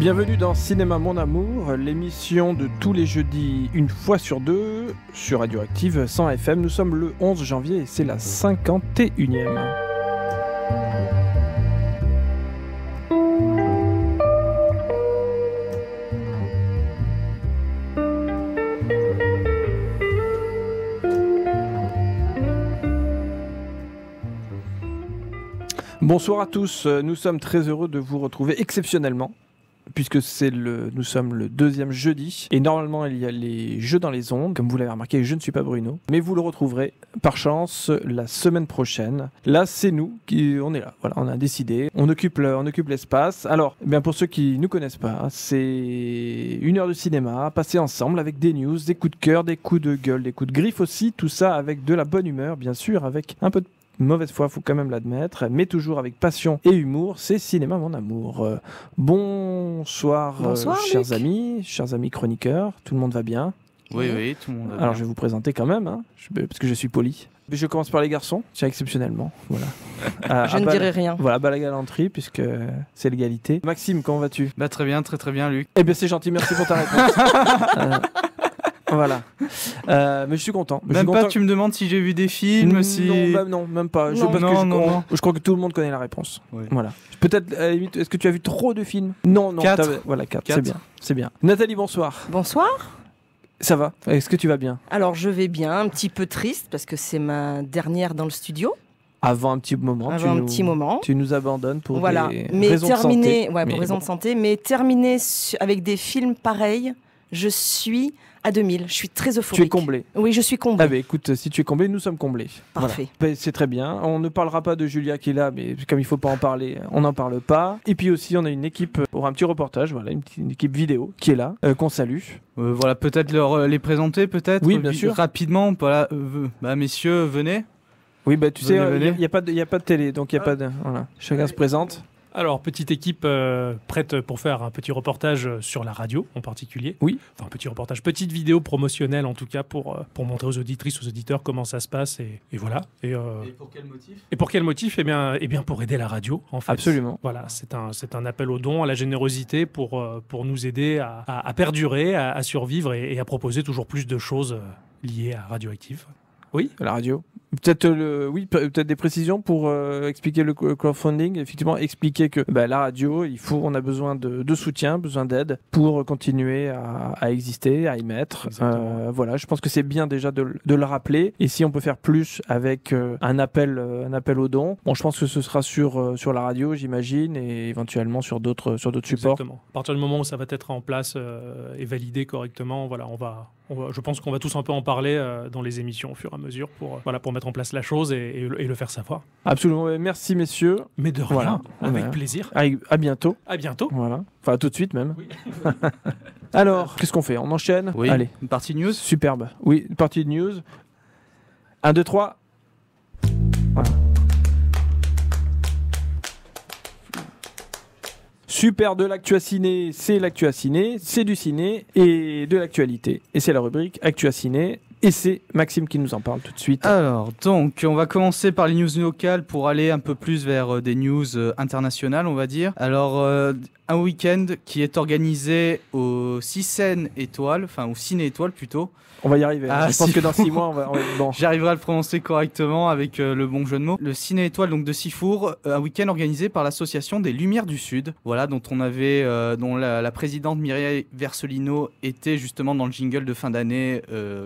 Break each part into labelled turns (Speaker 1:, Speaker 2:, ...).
Speaker 1: Bienvenue dans Cinéma Mon Amour, l'émission de tous les jeudis une fois sur deux sur Radioactive 100 FM. Nous sommes le 11 janvier et c'est la 51e. Bonsoir à tous, nous sommes très heureux de vous retrouver exceptionnellement puisque c'est le, nous sommes le deuxième jeudi. Et normalement, il y a les jeux dans les ondes. Comme vous l'avez remarqué, je ne suis pas Bruno. Mais vous le retrouverez par chance la semaine prochaine. Là, c'est nous qui, on est là. Voilà, on a décidé. On occupe, on occupe l'espace. Alors, eh bien pour ceux qui ne nous connaissent pas, c'est une heure de cinéma passée ensemble avec des news, des coups de cœur, des coups de gueule, des coups de griffe aussi. Tout ça avec de la bonne humeur, bien sûr, avec un peu de mauvaise foi, faut quand même l'admettre, mais toujours avec passion et humour, c'est cinéma mon amour. Euh, euh, bonsoir, chers amis, chers amis chroniqueurs, tout le monde va bien
Speaker 2: Oui, oui, tout le monde va bien. Alors je
Speaker 1: vais vous présenter quand même, hein, parce que je suis poli. Je commence par les garçons, c'est exceptionnellement, voilà. je ne dirai rien. Voilà, la galanterie, puisque c'est l'égalité. Maxime, comment vas-tu Bah très
Speaker 2: bien, très très bien Luc.
Speaker 1: Eh bien c'est gentil, merci pour ta réponse. Euh, voilà. Euh, mais je suis content. Même pas, tu me demandes si
Speaker 2: j'ai vu des films, non, bah, non, même, pas. je,
Speaker 1: crois que tout le monde connaît la réponse. Voilà. Peut-être, est-ce que tu as vu trop de films Non, non. Quatre. Voilà, quatre. C'est bien. C'est bien. Nathalie, bonsoir. Bonsoir. Ça va Est-ce que tu vas bien
Speaker 3: Alors, je vais bien. Un petit peu triste parce que c'est ma dernière dans le studio
Speaker 1: avant un petit moment. tu un petit moment. Tu nous abandonnes pour voilà. des mais raisons de santé. pour mais terminé de
Speaker 3: santé. Mais terminer avec des films pareils, je suis à 2000. Je suis très euphorique. Tu es
Speaker 1: comblé. Oui, je suis comblé. Ah bah écoute, si tu es comblé, nous sommes comblés. Parfait. Ben, c'est très bien. On ne parlera pas de Julia qui est là, mais comme il faut pas en parler, on n'en parle pas. Et puis aussi, on a une équipe pour un petit reportage, voilà, une, petite, équipe vidéo qui est là, euh, qu'on salue.
Speaker 2: Euh, voilà, peut-être leur, euh, les présenter, peut-être. Oui, bien sûr. Rapidement, voilà, euh, bah, messieurs, venez. Oui, bah, tu sais, il n'y a, a, pas de
Speaker 1: télé, donc il n'y a ah. pas de. Voilà. Chacun se présente. Alors, petite équipe euh, prête pour faire un petit reportage euh, sur la radio en particulier. Oui. Enfin, un petit reportage, petite vidéo promotionnelle en tout cas pour, euh, montrer aux auditrices, aux auditeurs comment ça se passe et, voilà. Et, pour quel motif Et pour quel motif Eh bien, eh bien pour aider la radio en fait. Absolument. Voilà, c'est un, appel au don, à la générosité pour, nous aider à, perdurer, à, survivre et, et, à proposer toujours plus de choses
Speaker 2: liées à Radioactive.
Speaker 1: Oui. la radio. Peut-être euh, le, oui, peut-être des précisions pour euh, expliquer le crowdfunding. Effectivement, expliquer que bah, la radio, il faut, on a besoin de, soutien, besoin d'aide pour continuer à, exister, à y mettre. Euh, voilà, je pense que c'est bien déjà de, le rappeler. Et si on peut faire plus avec un appel, un appel aux dons, bon, je pense que ce sera sur sur la radio, j'imagine, et éventuellement sur d'autres sur d'autres supports. Exactement. À partir du moment où ça va être en place et validé correctement, voilà, on va je pense qu'on va tous un peu en parler euh, dans les émissions au fur et à mesure pour, euh, voilà, pour mettre en place la chose et, le faire savoir. Absolument. Merci, messieurs. Mais de rien. Avec plaisir. À, bientôt. À bientôt. Voilà. Enfin, tout de suite même. Alors, qu'est-ce qu'on fait On enchaîne oui. Allez. Une partie news Superbe. Oui, une partie de news. 1, 2, 3. Voilà. Super de l'actu ciné, c'est l'actu ciné, c'est du ciné et de l'actualité. Et c'est la rubrique actu ciné.
Speaker 2: Et c'est Maxime qui nous en parle tout de suite. Alors, donc, on va commencer par les news locales pour aller un peu plus vers euh, des news euh, internationales, on va dire. Alors, euh, un week-end qui est organisé au Cisène étoiles, enfin au Ciné Étoile plutôt, on va y arriver. Hein. Ah, je pense que dans six mois, on va. J'arriverai à le prononcer correctement avec euh, le bon jeu de mots. Le ciné étoile donc de Sifour, euh, un week-end organisé par l'association des Lumières du Sud. Voilà, dont on avait, euh, dont la, présidente Mireille Versolino était justement dans le jingle de fin d'année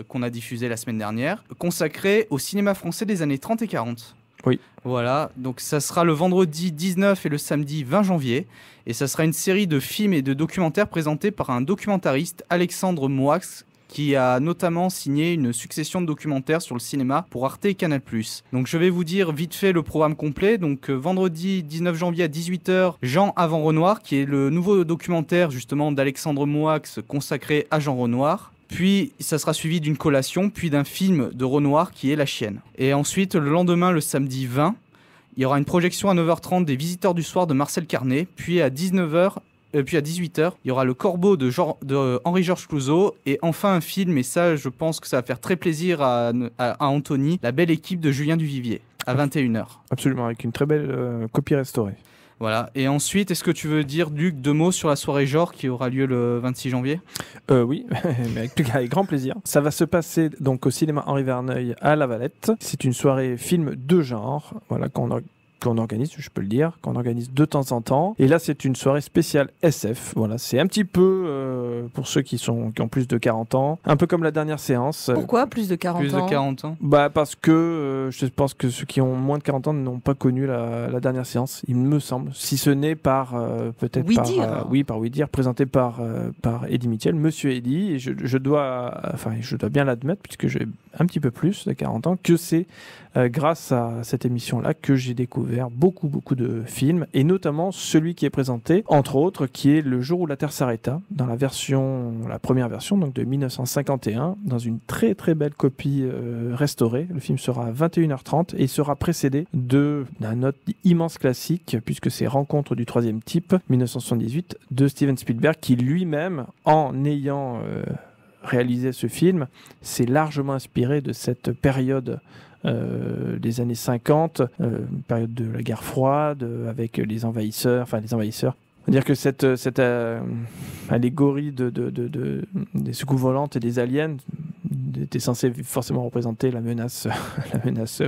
Speaker 2: qu'on a diffusé la semaine dernière, consacré au cinéma français des années 30 et 40. Oui. Voilà, donc ça sera le vendredi 19 et le samedi 20 janvier. Et ça sera une série de films et de documentaires présentés par un documentariste, Alexandre Moax, qui a notamment signé une succession de documentaires sur le cinéma pour Arte et Canal+. Donc je vais vous dire vite fait le programme complet. Donc euh, vendredi 19 janvier à 18h, Jean avant Renoir, qui est le nouveau documentaire justement d'Alexandre Moix consacré à Jean Renoir. Puis ça sera suivi d'une collation, puis d'un film de Renoir qui est La Chienne. Et ensuite, le lendemain, le samedi 20, il y aura une projection à 9h30 des Visiteurs du Soir de Marcel Carnet, puis à 19h, et euh, puis à 18h, il y aura Le Corbeau de, de Henri-Georges Clouzot et enfin un film, et ça, je pense que ça va faire très plaisir à, à, Anthony, La belle équipe de Julien Duvivier, à 21h. Absolument, avec une très belle euh, copie restaurée. Voilà. Et ensuite, est-ce que tu veux dire, Luc, deux mots sur la soirée genre qui aura lieu le 26 janvier euh, Oui, mais avec, avec, grand plaisir. Ça va se passer
Speaker 1: donc au cinéma Henri Verneuil à La Valette. C'est une soirée film de genre, voilà, qu'on qu'on organise, je peux le dire, qu'on organise de temps en temps. Et là, c'est une soirée spéciale SF. Voilà, c'est un petit peu euh, pour ceux qui sont qui ont plus de 40 ans, un peu comme la dernière séance. Pourquoi
Speaker 3: plus de 40 ans Plus de 40
Speaker 1: ans. Bah parce que euh, je pense que ceux qui ont moins de 40 ans n'ont pas connu la, la, dernière séance, il me semble, si ce n'est par euh, peut-être oui par dire. oui par oui dire présenté par par Eddie Mitchell, Monsieur Eddie. Et je, je dois enfin je dois bien l'admettre puisque j'ai un petit peu plus de 40 ans, que c'est euh, grâce à cette émission-là que j'ai découvert beaucoup, beaucoup de films, et notamment celui qui est présenté, entre autres, qui est Le jour où la Terre s'arrêta, dans la version, la première version, donc de 1951, dans une très, très belle copie euh, restaurée. Le film sera à 21h30 et sera précédé d'un autre immense classique, puisque c'est Rencontre du troisième type, 1978, de Steven Spielberg, qui lui-même, en ayant... Euh, réaliser ce film c'est largement inspiré de cette période euh, des années 50, euh, période de la guerre froide, euh, avec les envahisseurs, enfin les envahisseurs. dire que cette, allégorie des soucoupes volantes et des aliens était censée forcément représenter la menace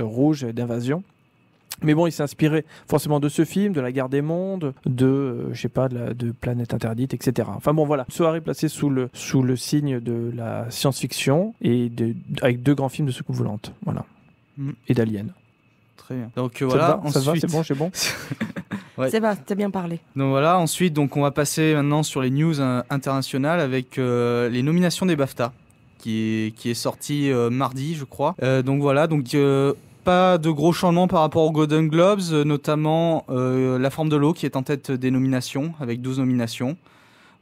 Speaker 1: rouge d'invasion. Mais bon, il s'est inspiré forcément de ce film, de La Guerre des Mondes, de, euh, je sais pas, de, Planète Interdite, etc. Enfin bon, voilà. Soirée placée sous le, sous le signe de la science-fiction et avec deux grands films de soucoupe volante. Voilà. Mm. Et d'Alien.
Speaker 2: Très bien. Donc euh, voilà, ça va c'est bon, c'est bon. C'est
Speaker 3: t'as bien parlé.
Speaker 2: Donc voilà, ensuite, donc on va passer maintenant sur les news hein, internationales avec euh, les nominations des BAFTA. Qui est, qui est sorti mardi, je crois. donc voilà, donc pas de gros changements par rapport aux Golden Globes, euh, notamment euh, La forme de l'eau qui est en tête des nominations, avec 12 nominations.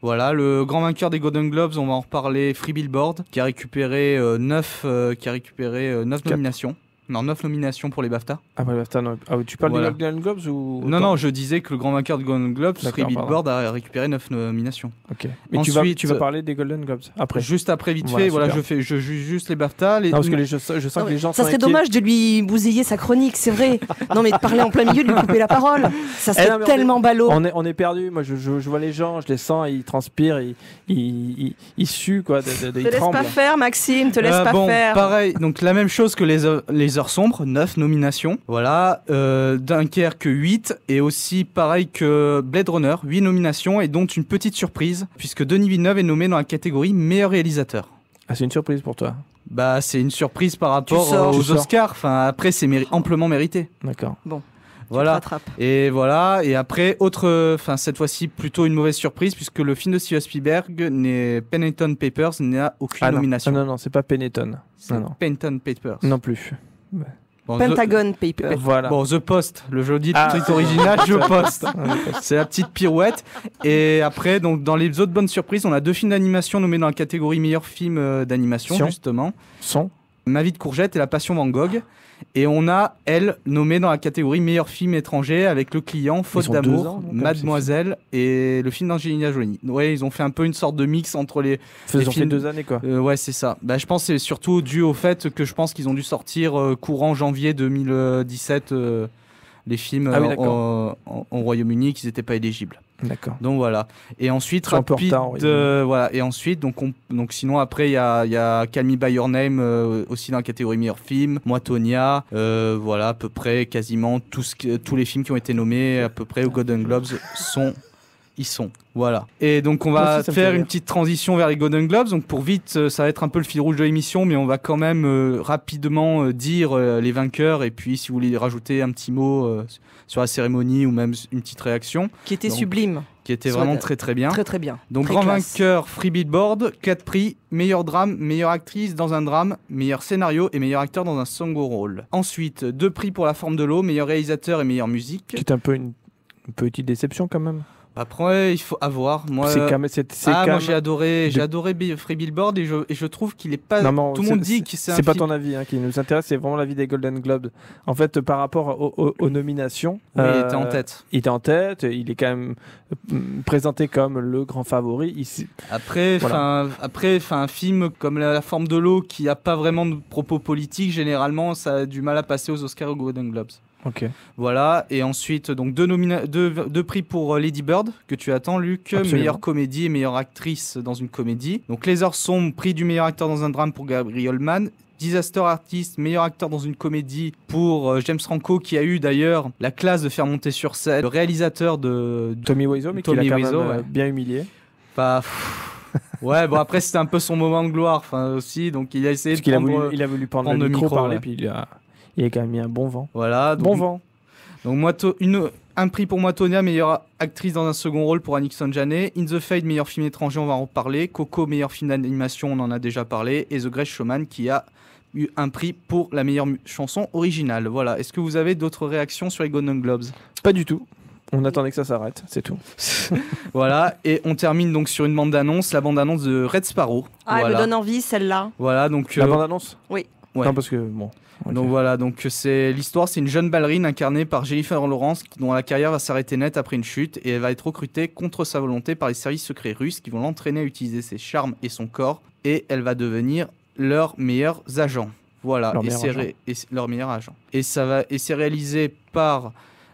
Speaker 2: Voilà, le grand vainqueur des Golden Globes, on va en reparler, Free Billboard, qui a récupéré, 9, euh, qui a récupéré 9 nominations. Non, 9 nominations pour les BAFTA. Ah, les BAFTA, non. Ah, tu parles des Golden Globes ou. Non, non, je disais que le grand vainqueur de Golden Globes, Sri Billboard, a récupéré 9 nominations. Ok. Mais tu, vas, tu vas parler des Golden Globes après. Juste après, vite fait, voilà, je fais je, juge juste les BAFTA.
Speaker 1: Les... parce que les, je, sens que les gens Ça serait dommage
Speaker 3: de lui bousiller sa chronique, c'est vrai. non, mais de parler en plein milieu, de lui couper la parole. Ça eh serait tellement ballot. On
Speaker 1: est, on est perdu. Moi, je, je, vois les gens, je les sens, ils
Speaker 2: transpirent, ils, ils, ils, suent, quoi. De, te laisse pas
Speaker 3: faire, Maxime, te laisse ah, pas faire.
Speaker 2: Pareil, donc la même chose que les. les Heures Sombres, 9 nominations. Voilà, euh, Dunkerque 8 et aussi pareil que Blade Runner, 8 nominations et dont une petite surprise puisque Denis Villeneuve est nommé dans la catégorie meilleur réalisateur. Ah, c'est une surprise pour toi Bah, c'est une surprise par rapport aux Oscars. Enfin, après, c'est amplement mérité. D'accord. Bon. Voilà. Et voilà. Et après, autre, enfin cette fois-ci plutôt une mauvaise surprise puisque le film de Steven Spielberg, n'est Pennington Papers, n'a aucune ah non. nomination. Ah non non, c'est
Speaker 1: pas Pennington.
Speaker 2: Non, non. Pennington Papers. Non plus. Pentagon Paper. Euh, voilà. Bon, The Post, le jeudi ah. original, The Post. C'est la petite pirouette. Et après, donc, dans les autres bonnes surprises, on a deux films d'animation nommés dans la catégorie meilleurs films euh, d'animation, justement. sont Ma vie de courgette et La Passion Van Gogh. Et on a, elle, nommée dans la catégorie meilleur film étranger avec Le Client, Faute d'amour, hein, Mademoiselle et le film d'Angelina Jolie. Ouais, ils ont fait un peu une sorte de mix entre les. Ils ont fait deux années, quoi. Euh, ouais, c'est ça. Bah, je pense c'est surtout dû au fait que je pense qu'ils ont dû sortir euh, courant janvier 2017 euh, les films ah en, Royaume-Uni, qu'ils n'étaient pas éligibles. D'accord. Donc voilà. Et ensuite, rapide, de euh, voilà. Et ensuite, donc, on, donc sinon après, il y a, y a Call By Your Name euh, aussi dans la catégorie meilleur film. Moi, Tonya, euh, voilà, à peu près quasiment tout ce tous les films qui ont été nommés à peu près aux Golden Globes sont ils sont. Voilà. Et donc on va faire une petite transition vers les Golden Globes. Donc pour vite, euh, ça va être un peu le fil rouge de l'émission, mais on va quand même euh, rapidement euh, dire les vainqueurs et puis si vous voulez rajouter un petit mot sur la cérémonie ou même une petite réaction. Qui était sublime. Qui était vraiment très très bien. Très très bien. Donc grand vainqueur, Free beatboard 4 prix, meilleur drame, meilleure actrice dans un drame, meilleur scénario et meilleur acteur dans un au rôle. Ensuite, deux prix pour La Forme de l'eau, meilleur réalisateur et meilleure musique.
Speaker 1: C'est un peu une petite déception quand même.
Speaker 2: Après, il faut avoir. Moi, c'est euh, quand même, ah, moi j'ai adoré, j'ai adoré Free Billboard et je, et je trouve qu'il est pas. tout le monde dit que c'est. C'est pas ton
Speaker 1: avis hein, qui nous intéresse, c'est vraiment l'avis des Golden Globes. En fait, par rapport aux, nominations, oui, il était en euh, tête. Il était en tête. Il est quand même euh, présenté comme le grand favori ici. Après, enfin,
Speaker 2: après, enfin, un film comme La, forme de l'eau qui a pas vraiment de propos politiques, généralement, ça a du mal à passer aux Oscars ou aux Golden Globes. Voilà. Et ensuite, donc deux, prix pour euh, Lady Bird, que tu attends, Luc. Meilleure comédie et meilleure actrice dans une comédie. Donc Les Heures Sombres, prix du meilleur acteur dans un drame pour Gabriel Mann. Disaster Artist, meilleur acteur dans une comédie pour euh, James Franco, qui a eu d'ailleurs la classe de faire monter sur scène le réalisateur de, Tommy Wiseau, mais qui l'a quand même, euh, bien humilié. Bah, ouais, bon après c'était un peu son moment de gloire, enfin aussi, donc il a essayé de prendre, a voulu, il a voulu prendre, le micro, parler, hein, puis il a
Speaker 1: il y a quand même eu un bon vent.
Speaker 2: Voilà. bon vent. Donc moi, une, un prix pour moi, Tonya, meilleure actrice dans un second rôle pour nixon Janet. In the Fade, meilleur film étranger, on va en reparler. Coco, meilleur film d'animation, on en a déjà parlé. Et The Great Showman qui a eu un prix pour la meilleure chanson originale. Voilà. Est-ce que vous avez d'autres réactions sur les Golden Globes Pas du tout. On attendait que ça s'arrête, c'est tout. voilà, et on termine donc sur une bande-annonce, la bande-annonce de Red Sparrow. Ah, elle me donne envie celle-là. Voilà, donc. La euh, bande-annonce Oui. Non, parce que bon. Donc voilà, donc c'est l'histoire, c'est une jeune ballerine incarnée par Jennifer Lawrence dont la carrière va s'arrêter net après une chute et elle va être recrutée contre sa volonté par les services secrets russes qui vont l'entraîner à utiliser ses charmes et son corps et elle va devenir leurs meilleurs agents. Voilà, leur et agent. et leur meilleur agent. Et ça va et c'est réalisé par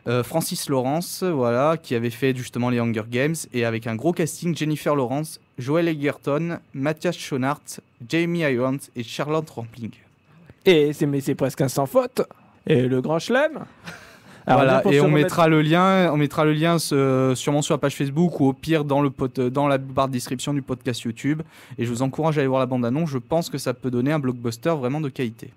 Speaker 2: euh, Francis Lawrence, voilà, qui avait fait justement les Hunger Games, et avec un gros casting, Jennifer Lawrence, Joel Egerton, Matthias Schonhardt, Jamie Irons et Charlotte Rampling. Et c'est, mais c'est presque un sans faute. Et le grand chelem. Voilà, et on mettra le lien, on mettra le lien sûrement sur la page Facebook ou au pire dans, le pot, dans la barre de description du podcast YouTube. Et je vous encourage à aller voir la bande-annonce, je pense que ça peut donner un blockbuster vraiment de qualité.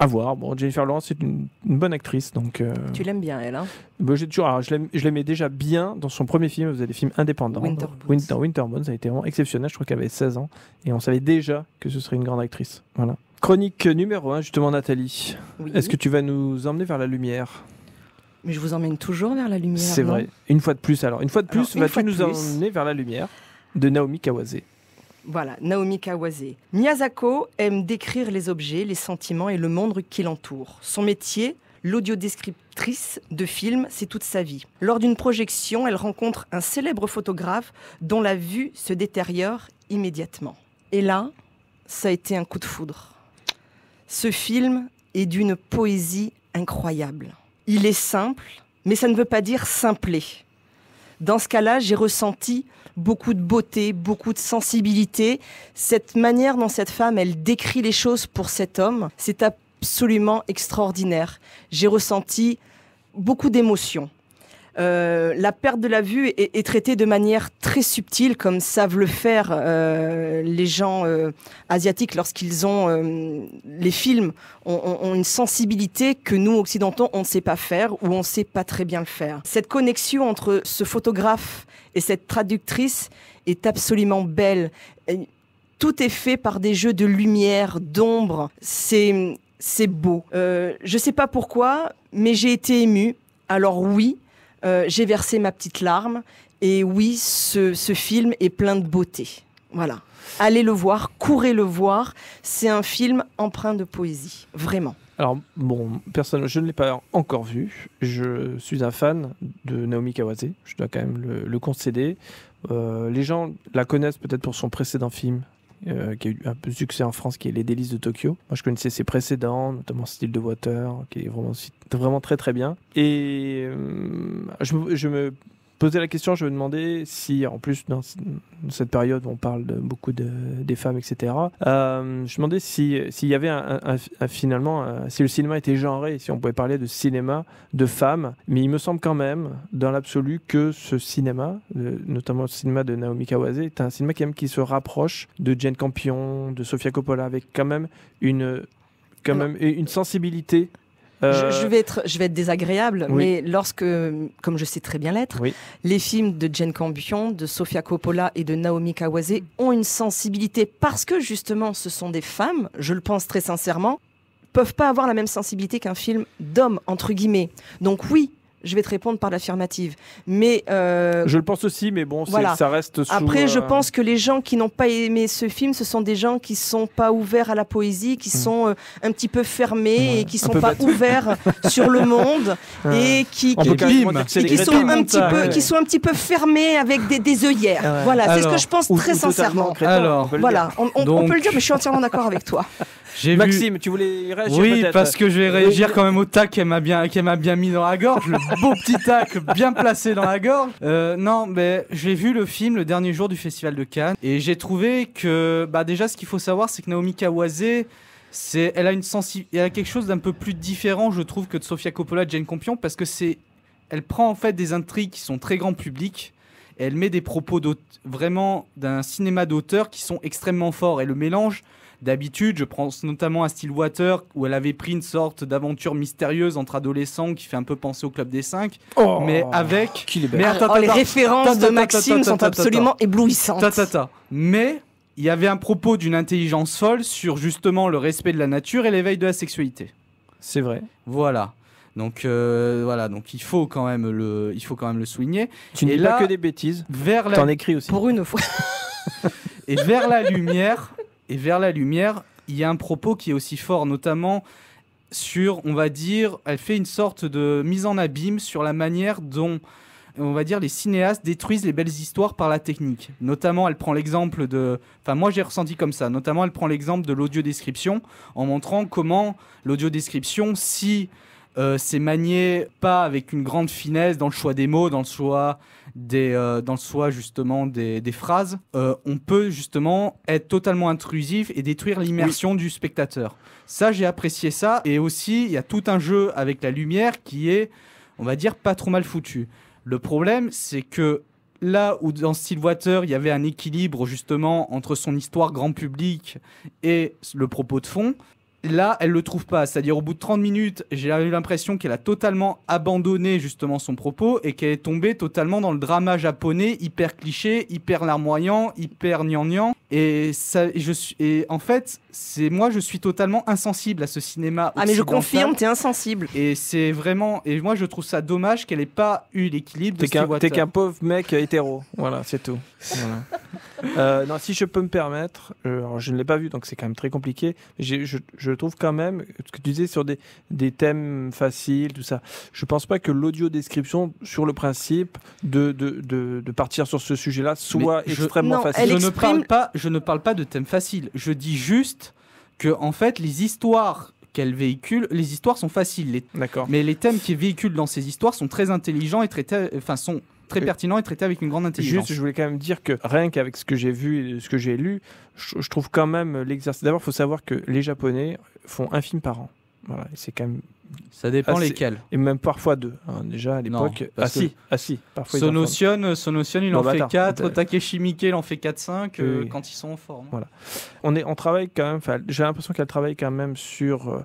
Speaker 2: À voir. Bon, Jennifer
Speaker 1: Lawrence, c'est une, bonne actrice. donc. Euh, tu
Speaker 3: l'aimes bien, elle hein
Speaker 1: j'ai toujours, je, l'aimais déjà bien dans son premier film, vous avez des films indépendants. Winter Winter, Winter ça a été vraiment exceptionnel, je crois qu'elle avait 16 ans. Et on savait déjà que ce serait une grande actrice. Voilà. Chronique numéro 1, justement, Nathalie. Est-ce que tu vas nous emmener vers la lumière
Speaker 3: Mais je vous emmène toujours vers la lumière. C'est vrai.
Speaker 1: Une fois de plus, alors. Une fois de plus, vas-tu nous emmener vers la lumière de Naomi Kawase
Speaker 3: voilà, Naomi Kawase. Miyazako aime décrire les objets, les sentiments et le monde qui l'entoure. Son métier, l'audiodescriptrice de films, c'est toute sa vie. Lors d'une projection, elle rencontre un célèbre photographe dont la vue se détériore immédiatement. Et là, ça a été un coup de foudre. Ce film est d'une poésie incroyable. Il est simple, mais ça ne veut pas dire simplé. Dans ce cas-là, j'ai ressenti beaucoup de beauté, beaucoup de sensibilité. Cette manière dont cette femme, elle décrit les choses pour cet homme, c'est absolument extraordinaire. J'ai ressenti beaucoup d'émotions. Euh, la perte de la vue est, traitée de manière très subtile, comme savent le faire euh, les gens euh, asiatiques lorsqu'ils ont les films ont, une sensibilité que nous occidentaux on ne sait pas faire ou on ne sait pas très bien le faire. Cette connexion entre ce photographe et cette traductrice est absolument belle. tout est fait par des jeux de lumière, d'ombre. C'est beau. Je ne sais pas pourquoi, mais j'ai été émue. Alors oui, euh, j'ai versé ma petite larme. Et oui, ce, film est plein de beauté. Voilà. Allez le voir, courez le voir. C'est un film empreint de
Speaker 1: poésie, vraiment. Alors, bon, personne, je ne l'ai pas encore vu. Je suis un fan de Naomi Kawase. Je dois quand même le, concéder. Euh, les gens la connaissent peut-être pour son précédent film, euh, qui a eu un peu de succès en France, qui est Les Délices de Tokyo. Moi, je connaissais ses précédents, notamment Style de Water, qui est vraiment, vraiment très très bien. Et je, euh, je me poser la question, je me demandais si, en plus, dans cette période où on parle de, beaucoup de, des femmes, etc., euh, je me demandais s'il y avait un, finalement, si le cinéma était genré, si on pouvait parler de cinéma de femmes, mais il me semble quand même, dans l'absolu, que ce cinéma, notamment le cinéma de Naomi Kawase, est un cinéma qui se rapproche de Jane Campion, de Sofia Coppola, avec quand même une, quand même, une sensibilité euh, je, vais
Speaker 3: être, désagréable, mais lorsque, comme je sais très bien l'être, les films de Jane Campion, de Sofia Coppola et de Naomi Kawase ont une sensibilité parce que justement ce sont des femmes, je le pense très sincèrement, peuvent pas avoir la même sensibilité qu'un film d'homme, entre guillemets. Donc oui, je vais te répondre par l'affirmative. Mais euh, je le pense
Speaker 2: aussi, mais bon, ça reste. Après, je euh, pense
Speaker 3: que les gens qui n'ont pas aimé ce film, ce sont des gens qui sont pas ouverts à la poésie, qui hmm. sont euh, un petit peu fermés et qui sont pas ouverts sur le monde et qui, qui, sont un petit peu, qui sont un petit peu fermés avec des, œillères. Voilà, c'est ce que je pense très sincèrement. alors, voilà, on peut le dire, mais je suis entièrement d'accord avec toi.
Speaker 1: Maxime, tu voulais réagir Oui, parce que je vais réagir
Speaker 2: quand même au tac qu'elle m'a bien, bien mis dans la gorge. le beau petit tac bien placé dans la gorge. Euh, non, mais j'ai vu le film le dernier jour du Festival de Cannes et j'ai trouvé que, bah, déjà, ce qu'il faut savoir, c'est que Naomi Kawase elle a une elle a quelque chose d'un peu plus différent je trouve que de Sofia Coppola et Jane Compion parce que c'est elle prend en fait des intrigues qui sont très grand public et elle met des propos vraiment d'un cinéma d'auteur qui sont extrêmement forts et le mélange D'habitude, je pense notamment à Stillwater, où elle avait pris une sorte d'aventure mystérieuse entre adolescents qui fait un peu penser au Club des Cinq. Oh. mais avec. Oh, mais oh, les références de Maxime sont absolument éblouissantes. Mais il y avait un propos d'une intelligence folle sur justement le respect de la nature et l'éveil de la sexualité. C'est vrai. Voilà. Donc euh, voilà, donc il faut quand même le, il faut quand même le souligner. Tu n'es là, pas que des bêtises. Vers T'en écris aussi. Pour une fois. et vers la lumière, et vers la lumière, il y a un propos qui est aussi fort, notamment sur, on va dire, elle fait une sorte de mise en abîme sur la manière dont, on va dire, les cinéastes détruisent les belles histoires par la technique. Notamment, elle prend l'exemple de, enfin moi j'ai ressenti comme ça, notamment elle prend l'exemple de l'audio description en montrant comment l'audio description, si euh, c'est manié pas avec une grande finesse dans le choix des mots, dans le choix des, euh, dans le choix justement des, phrases. Euh, on peut justement être totalement intrusif et détruire l'immersion du spectateur. Ça, j'ai apprécié ça. Et aussi, il y a tout un jeu avec la lumière qui est, on va dire, pas trop mal foutu. Le problème, c'est que là où dans Stillwater, il y avait un équilibre justement entre son histoire grand public et le propos de fond, là, elle le trouve pas. C'est-à-dire, au bout de 30 minutes, j'ai eu l'impression qu'elle a totalement abandonné justement son propos et qu'elle est tombée totalement dans le drama japonais, hyper cliché, hyper larmoyant, hyper gnangnang. Et, ça, je suis, et en fait, c'est moi, je suis totalement insensible à ce cinéma. Ah, mais je confirme, t'es insensible. Et c'est vraiment. Et moi, je trouve ça dommage qu'elle ait pas eu l'équilibre. T'es qu'un pauvre mec hétéro. Voilà, c'est tout.
Speaker 1: Euh, non, si je peux me permettre, euh, je ne l'ai pas vu, donc c'est quand même très compliqué. Je, je, trouve quand même, ce que tu disais sur des, des thèmes faciles, tout ça, je pense pas que l'audio description,
Speaker 2: sur le principe de, de, de, partir sur ce sujet-là, soit extrêmement facile. je ne parle pas je ne parle pas de thèmes faciles. Je dis juste que, en fait, les histoires qu'elles véhicule, les histoires sont faciles. Les... D'accord. Mais les thèmes qui véhiculent dans ces histoires sont très intelligents et traités, enfin, sont très euh, pertinent et traités avec une grande intelligence. Juste, je
Speaker 1: voulais quand même dire que rien qu'avec ce que j'ai vu et ce que j'ai lu, je, trouve quand même l'exercice. D'abord, il faut savoir que les Japonais font un film par an. Voilà, c'est quand même ça dépend ah, lesquels. Et même parfois deux. Hein, déjà à l'époque. Ah, si. ah si, parfois il, en fait 4.
Speaker 2: Takeshi il en fait
Speaker 1: 4-5 quand ils sont en forme. Voilà. On, est, on travaille quand même. J'ai l'impression qu'elle travaille quand même sur euh,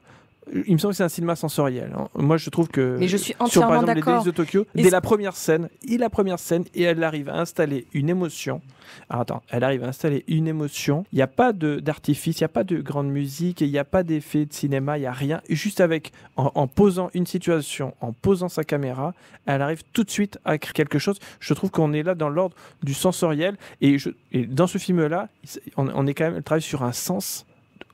Speaker 1: il me semble que c'est un cinéma sensoriel. Hein. Moi, je trouve que. Mais je suis entièrement sur, par exemple, les de Tokyo, dès la première scène, et la première scène, et elle arrive à installer une émotion. Alors, attends, elle arrive à installer une émotion. Il n'y a pas d'artifice, il n'y a pas de grande musique, il n'y a pas d'effet de cinéma, il n'y a rien. Juste avec, en, posant une situation, en posant sa caméra, elle arrive tout de suite à créer quelque chose. Je trouve qu'on est là dans l'ordre du sensoriel. Et, je, et dans ce film-là, on, est quand même, elle travaille sur un sens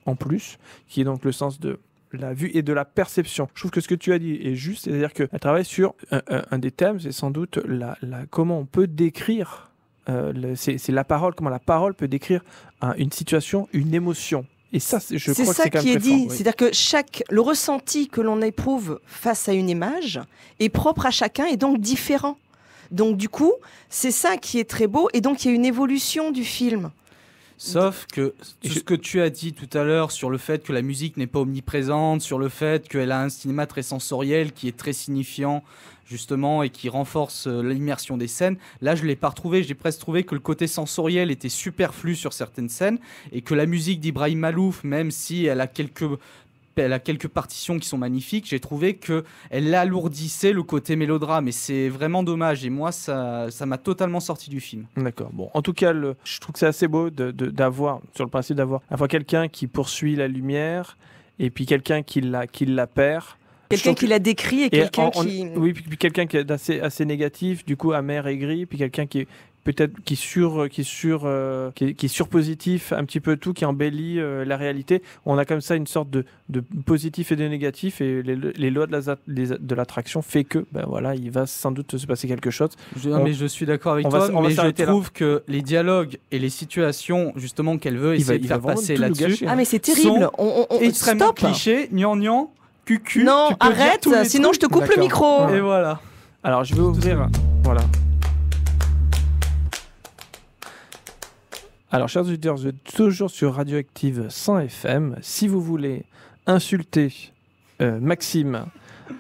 Speaker 1: en plus, qui est donc le sens de la vue et de la perception. Je trouve que ce que tu as dit est juste, c'est-à-dire qu'elle travaille sur euh, euh, un, des thèmes, c'est sans doute la, comment on peut décrire, euh, c'est la parole, comment la parole peut décrire une situation, une émotion. Et ça, je crois ça que c'est qui est dit. C'est-à-dire
Speaker 3: que chaque, le ressenti que l'on éprouve face à une image est propre à chacun et donc différent. Donc du coup, c'est ça qui est très beau et donc il y a une évolution du film.
Speaker 2: Sauf que tout ce que tu as dit tout à l'heure sur le fait que la musique n'est pas omniprésente, sur le fait qu'elle a un cinéma très sensoriel qui est très signifiant justement et qui renforce euh, l'immersion des scènes, là je l'ai pas retrouvé, j'ai presque trouvé que le côté sensoriel était superflu sur certaines scènes et que la musique d'Ibrahim Malouf, même si elle a quelques elle a quelques partitions qui sont magnifiques. J'ai trouvé que elle alourdissait le côté mélodrame et c'est vraiment dommage. Et moi, ça, ça m'a totalement sorti du film.
Speaker 1: D'accord. Bon, en tout cas, le, je trouve que c'est assez beau d'avoir, sur le principe d'avoir, à fois quelqu'un qui poursuit la lumière et puis quelqu'un qui la, perd. Quelqu'un qui l'a décrit et, quelqu'un qui. Oui, puis, quelqu'un qui est assez, assez négatif, du coup amer, et gris puis quelqu'un qui, peut-être qui sur qui sur euh, qui, sur positif un petit peu tout qui embellit euh, la réalité on a comme ça une sorte de, positif et de négatif et les, lois de l'attraction fait que ben voilà il va sans doute se passer quelque chose mais je suis d'accord avec toi mais je trouve
Speaker 2: que les dialogues et les situations justement qu'elle veut essayer de faire passer là-dessus hein. ah mais c'est terrible on, on, extrêmement stop. cliché nian, cucu non arrête sinon je te coupe le micro et voilà alors je vais ouvrir voilà
Speaker 1: Alors, chers auditeurs, vous êtes toujours sur Radioactive 100 FM. Si vous voulez insulter euh, Maxime,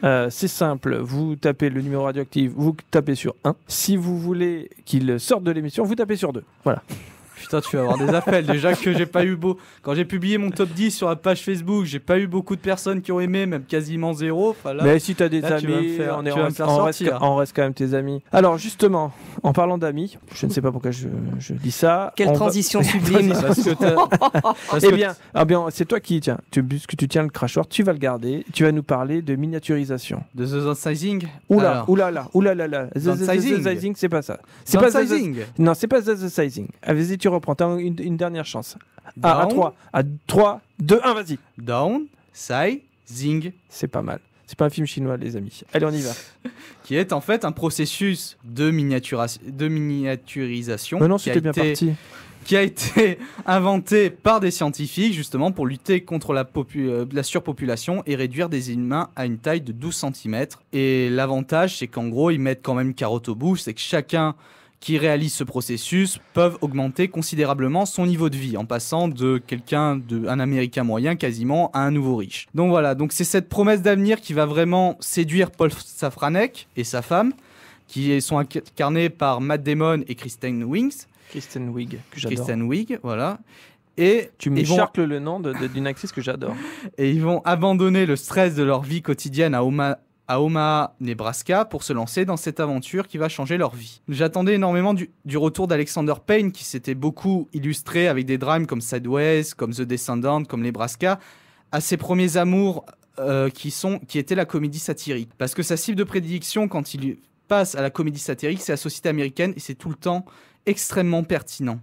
Speaker 1: euh, c'est simple, vous tapez le numéro Radioactive, vous tapez sur 1. Si vous voulez qu'il sorte de l'émission, vous tapez sur 2. Voilà
Speaker 2: tu vas avoir des appels. Déjà que j'ai pas eu beau. Quand j'ai publié mon top 10 sur la page Facebook, j'ai pas eu beaucoup de personnes qui ont aimé, même quasiment zéro. mais si t'as des amis, on, reste, quand même tes amis. Alors,
Speaker 1: justement, en parlant d'amis, je ne sais pas pourquoi je, dis ça. Quelle transition sublime eh bien, ah bien c'est toi qui, tiens, tu, que tu tiens le crash-hort, tu vas le garder. Tu vas nous parler de miniaturisation.
Speaker 2: De The sizing Oula, oula, là,
Speaker 1: oula, là, là. The sizing, c'est pas ça. C'est pas The Non, c'est pas The Sizing. Ah, vas-y, tu reprends prends une, dernière chance. à, 3, à 3, 2, 1, vas-y. Down, Sai, Zing. C'est pas mal. C'est pas un film chinois, les amis.
Speaker 2: Allez, on y va. qui est en fait un processus de, de miniaturisation. Mais non, c'était bien parti. Qui a été inventé par des scientifiques justement pour lutter contre euh, la, surpopulation et réduire des humains à une taille de 12 cm. Et l'avantage, c'est qu'en gros, ils mettent quand même une carotte au bout, c'est que chacun qui réalisent ce processus peuvent augmenter considérablement son niveau de vie en passant de quelqu'un d'un américain moyen quasiment à un nouveau riche. Donc voilà, donc c'est cette promesse d'avenir qui va vraiment séduire Paul Safranek et sa femme qui sont incarnés par Matt Damon et Kristen Wings. Kristen Wiig, que j'adore. Kristen Wiig, voilà. Et tu m'écharcles le nom d'une actrice que j'adore. Et ils vont abandonner le stress de leur vie quotidienne à, Oma à Omaha, Nebraska, pour se lancer dans cette aventure qui va changer leur vie. J'attendais énormément du, retour d'Alexander Payne, qui s'était beaucoup illustré avec des drames comme Sideways, comme The Descendant, comme Nebraska, à ses premiers amours euh, qui, sont, qui étaient la comédie satirique. Parce que sa cible de prédilection, quand il passe à la comédie satirique, c'est la société américaine et c'est tout le temps extrêmement pertinent.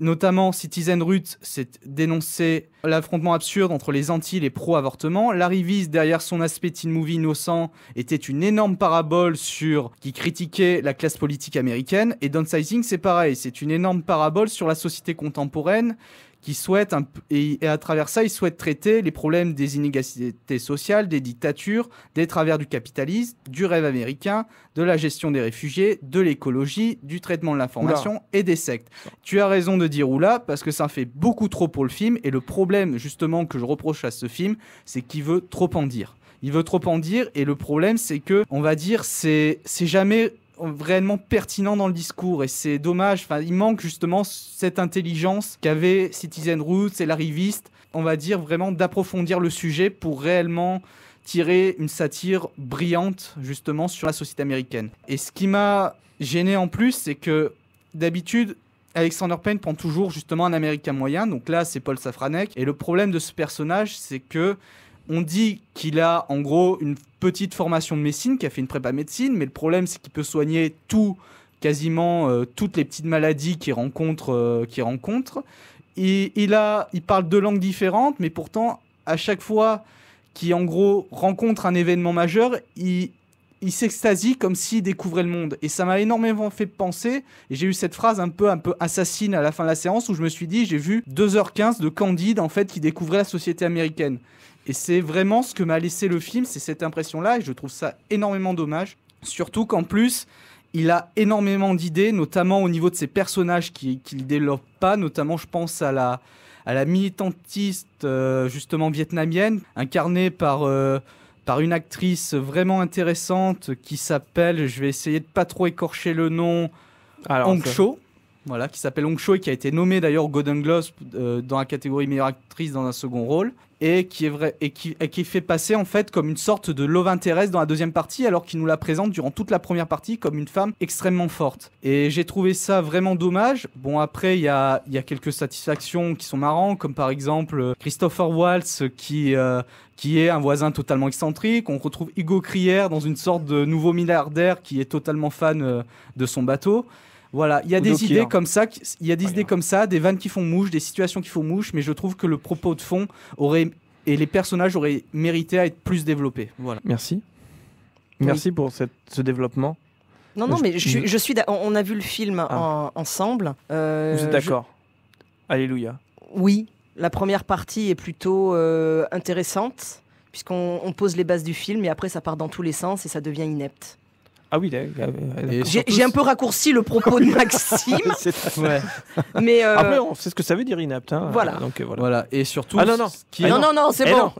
Speaker 2: Notamment, Citizen Ruth, s'est dénoncé l'affrontement absurde entre les anti et les pro-avortement. Larry Viz, derrière son aspect teen movie innocent, était une énorme parabole sur qui critiquait la classe politique américaine. Et Downsizing, c'est pareil, c'est une énorme parabole sur la société contemporaine qui souhaitent, et, à travers ça, il souhaite traiter les problèmes des inégalités sociales, des dictatures, des travers du capitalisme, du rêve américain, de la gestion des réfugiés, de l'écologie, du traitement de l'information et des sectes. Tu as raison de dire oula, parce que ça fait beaucoup trop pour le film, et le problème justement que je reproche à ce film, c'est qu'il veut trop en dire il veut trop en dire et le problème c'est que on va dire c'est jamais réellement pertinent dans le discours et c'est dommage. Enfin, il manque justement cette intelligence qu'avait Citizen Roots et l'arriviste, on va dire vraiment d'approfondir le sujet pour réellement tirer une satire brillante justement sur la société américaine. Et ce qui m'a gêné en plus, c'est que d'habitude Alexander Payne prend toujours justement un américain moyen, donc là c'est Paul Safranek. Et le problème de ce personnage, c'est que on dit qu'il a en gros une petite formation de médecine, qu'il a fait une prépa médecine, mais le problème c'est qu'il peut soigner tout, quasiment euh, toutes les petites maladies qu'il rencontre. Euh, et, il, il parle deux langues différentes, mais pourtant, à chaque fois qu'il en gros rencontre un événement majeur, il, s'extasie comme s'il découvrait le monde. Et ça m'a énormément fait penser, et j'ai eu cette phrase un peu, un peu assassine à la fin de la séance, où je me suis dit, j'ai vu 2h15 de Candide, en fait, qui découvrait la société américaine. Et c'est vraiment ce que m'a laissé le film, c'est cette impression-là, et je trouve ça énormément dommage. Surtout qu'en plus, il a énormément d'idées, notamment au niveau de ses personnages qu'il ne développe pas, notamment je pense à la, à la militantiste euh, justement vietnamienne, incarnée par, euh, par une actrice vraiment intéressante qui s'appelle, je vais essayer de pas trop écorcher le nom, Hong Cho. Voilà, qui s'appelle Hong Cho et qui a été nommée d'ailleurs Golden Globe euh, dans la catégorie meilleure actrice dans un second rôle et qui est vrai et qui, fait passer en fait comme une sorte de love interest dans la deuxième partie alors qu'il nous la présente durant toute la première partie comme une femme extrêmement forte et j'ai trouvé ça vraiment dommage bon après il y a, quelques satisfactions qui sont marrantes comme par exemple euh, Christopher Waltz qui euh, qui est un voisin totalement excentrique. On retrouve Hugo Crier dans une sorte de nouveau milliardaire qui est totalement fan euh, de son bateau. Voilà, il y a des idées comme ça, il y a des idées comme ça, des vannes qui font mouche, des situations qui font mouche, mais je trouve que le propos de fond aurait et les personnages auraient mérité à être plus développés. Voilà.
Speaker 1: Merci. Merci
Speaker 2: pour ce développement.
Speaker 1: Non, non, mais je, suis.
Speaker 3: On a vu le film ah. ensemble. Euh, Vous êtes d'accord Alléluia. Oui, la première partie est plutôt euh, intéressante puisqu'on pose les bases du film et après ça part dans tous les sens et ça devient inepte.
Speaker 1: Ah oui, j'ai un peu
Speaker 3: raccourci le propos de ah Maxime.
Speaker 1: mais euh, Après, on sait ce que ça veut dire inapte. Hein. Voilà. Donc, euh, voilà. voilà. Et surtout. Ah non, non. Eh non, non, non c'est eh bon.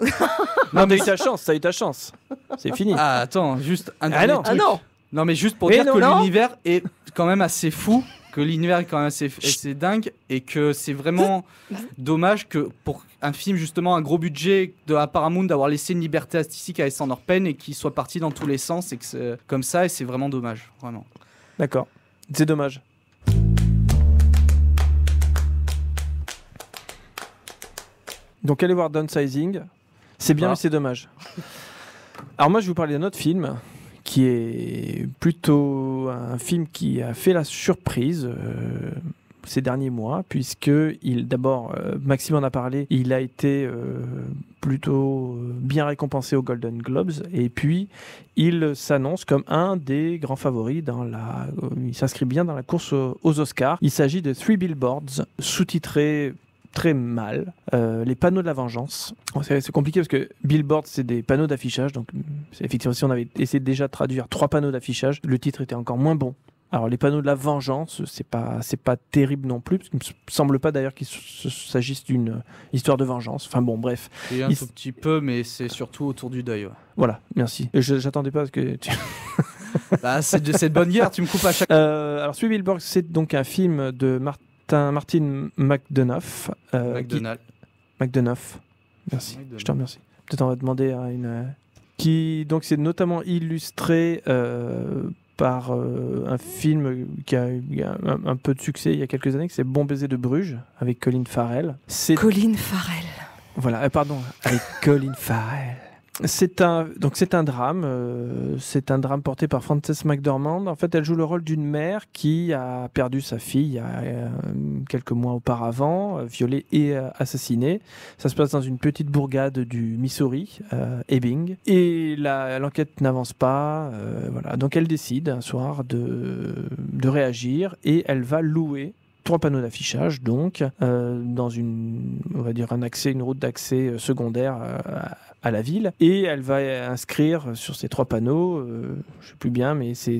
Speaker 1: Non, mais as eu ta chance,
Speaker 2: as eu ta chance.
Speaker 1: C'est fini. Ah,
Speaker 2: attends, juste un ah, non. Ah non. Non, mais juste pour eh dire que l'univers est quand même assez fou que l'univers est quand même assez, dingue et que c'est vraiment dommage que pour un film justement un gros budget de la Paramount d'avoir laissé une liberté artistique à Alexander Penn et qu'il soit parti dans tous les sens et que comme ça et c'est vraiment dommage vraiment. D'accord, c'est dommage.
Speaker 1: Donc allez voir Downsizing, c'est bien ah. mais c'est dommage. Alors moi je vais vous parler d'un autre film qui est plutôt un film qui a fait la surprise euh, ces derniers mois, puisque il, d'abord, euh, Maxime en a parlé, il a été euh, plutôt bien récompensé aux Golden Globes, et puis il s'annonce comme un des grands favoris dans la, il s'inscrit bien dans la course aux, Oscars. Il s'agit de Three Billboards, sous-titré très mal. Euh, les panneaux de la vengeance. Oh, c'est compliqué parce que Billboard, c'est des panneaux d'affichage. Donc, mm, effectivement, si on avait essayé déjà de traduire trois panneaux d'affichage, le titre était encore moins bon. Alors les panneaux de la vengeance, c'est pas c'est pas terrible non plus, Il qu'il me semble pas d'ailleurs qu'il s'agisse d'une euh, histoire de vengeance. Enfin bon, bref.
Speaker 2: C'est un tout petit peu, mais c'est surtout autour du deuil. Voilà, merci.
Speaker 1: J'attendais pas parce que.
Speaker 2: Bah, c'est de cette
Speaker 1: bonne guerre, tu me coupes à chaque. Euh, alors, Sweet Billboard, c'est donc un film de Martin Martin, Martin McDonough. Euh, McDonald. McDonough. Merci, je te remercie. Peut-être on va demander à une. Euh, qui, donc, c'est notamment illustré euh, par euh, un film qui a eu un, peu de succès il y a quelques années, c'est Bon baiser de Bruges avec Colin Farrell. Colin Farrell. Voilà, pardon, avec Colin Farrell c'est un donc c'est un drame, euh, c'est un drame porté par Frances McDormand. En fait, elle joue le rôle d'une mère qui a perdu sa fille euh, quelques mois auparavant, euh, violée et assassinée. Ça se passe dans une petite bourgade du Missouri, Ebbing, et l'enquête n'avance pas. donc elle décide un soir de réagir et elle va louer trois panneaux d'affichage, donc, euh, dans une, on va dire un accès, une route d'accès euh, secondaire euh, à, la ville. Et elle va inscrire sur ces trois panneaux, je je sais plus bien, mais c'est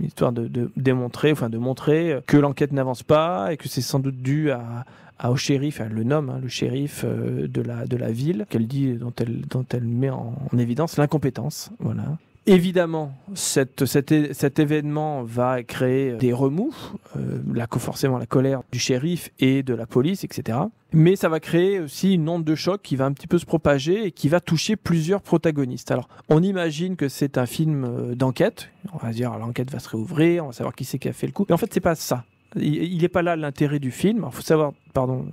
Speaker 1: histoire de, démontrer, enfin de montrer que l'enquête n'avance pas et que c'est sans doute dû à, au shérif, elle le nomme, hein, le shérif de la, de la ville, qu'elle dit, dont elle, dont elle met en, en évidence l'incompétence. Voilà. Évidemment, cette, cet événement va créer des remous, euh, la, forcément la colère du shérif et de la police, etc. Mais ça va créer aussi une onde de choc qui va un petit peu se propager et qui va toucher plusieurs protagonistes. Alors, on imagine que c'est un film euh, d'enquête. On va dire, l'enquête va se réouvrir, on va savoir qui c'est qui a fait le coup. Mais en fait, c'est pas ça il n'est pas là l'intérêt du film. Il faut savoir, pardon,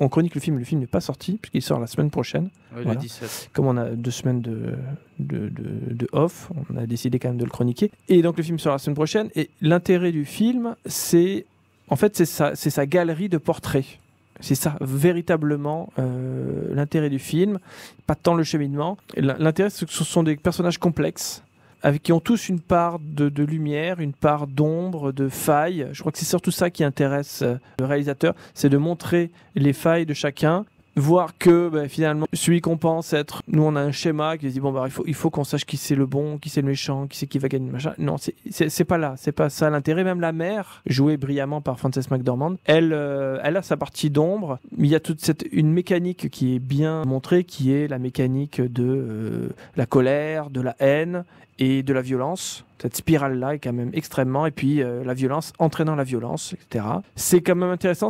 Speaker 1: on, chronique le film, le film n'est pas sorti, puisqu'il sort la semaine prochaine. le 17. Comme on a deux semaines de de, de, off, on a décidé quand même de le chroniquer. Et donc le film sort la semaine prochaine, et l'intérêt du film, c'est en fait c'est sa, sa galerie de portraits. C'est ça véritablement euh, l'intérêt du film, pas tant le cheminement. L'intérêt, c'est que ce sont des personnages complexes avec, qui ont tous une part de, de lumière, une part d'ombre, de failles. Je crois que c'est surtout ça qui intéresse euh, le réalisateur, c'est de montrer les failles de chacun voir que bah, finalement celui qu'on pense être, nous on a un schéma qui dit bon bah il faut, il faut qu'on sache qui c'est le bon, qui c'est le méchant, qui c'est qui va gagner machin. Non, c'est pas là, c'est pas ça l'intérêt. Même la mère, jouée brillamment par Frances McDormand, elle, euh, elle a sa partie d'ombre. Il y a toute cette une mécanique qui est bien montrée, qui est la mécanique de euh, la colère, de la haine et de la violence. Cette spirale-là est quand même extrêmement. Et puis euh, la violence entraînant la violence, etc. C'est quand même intéressant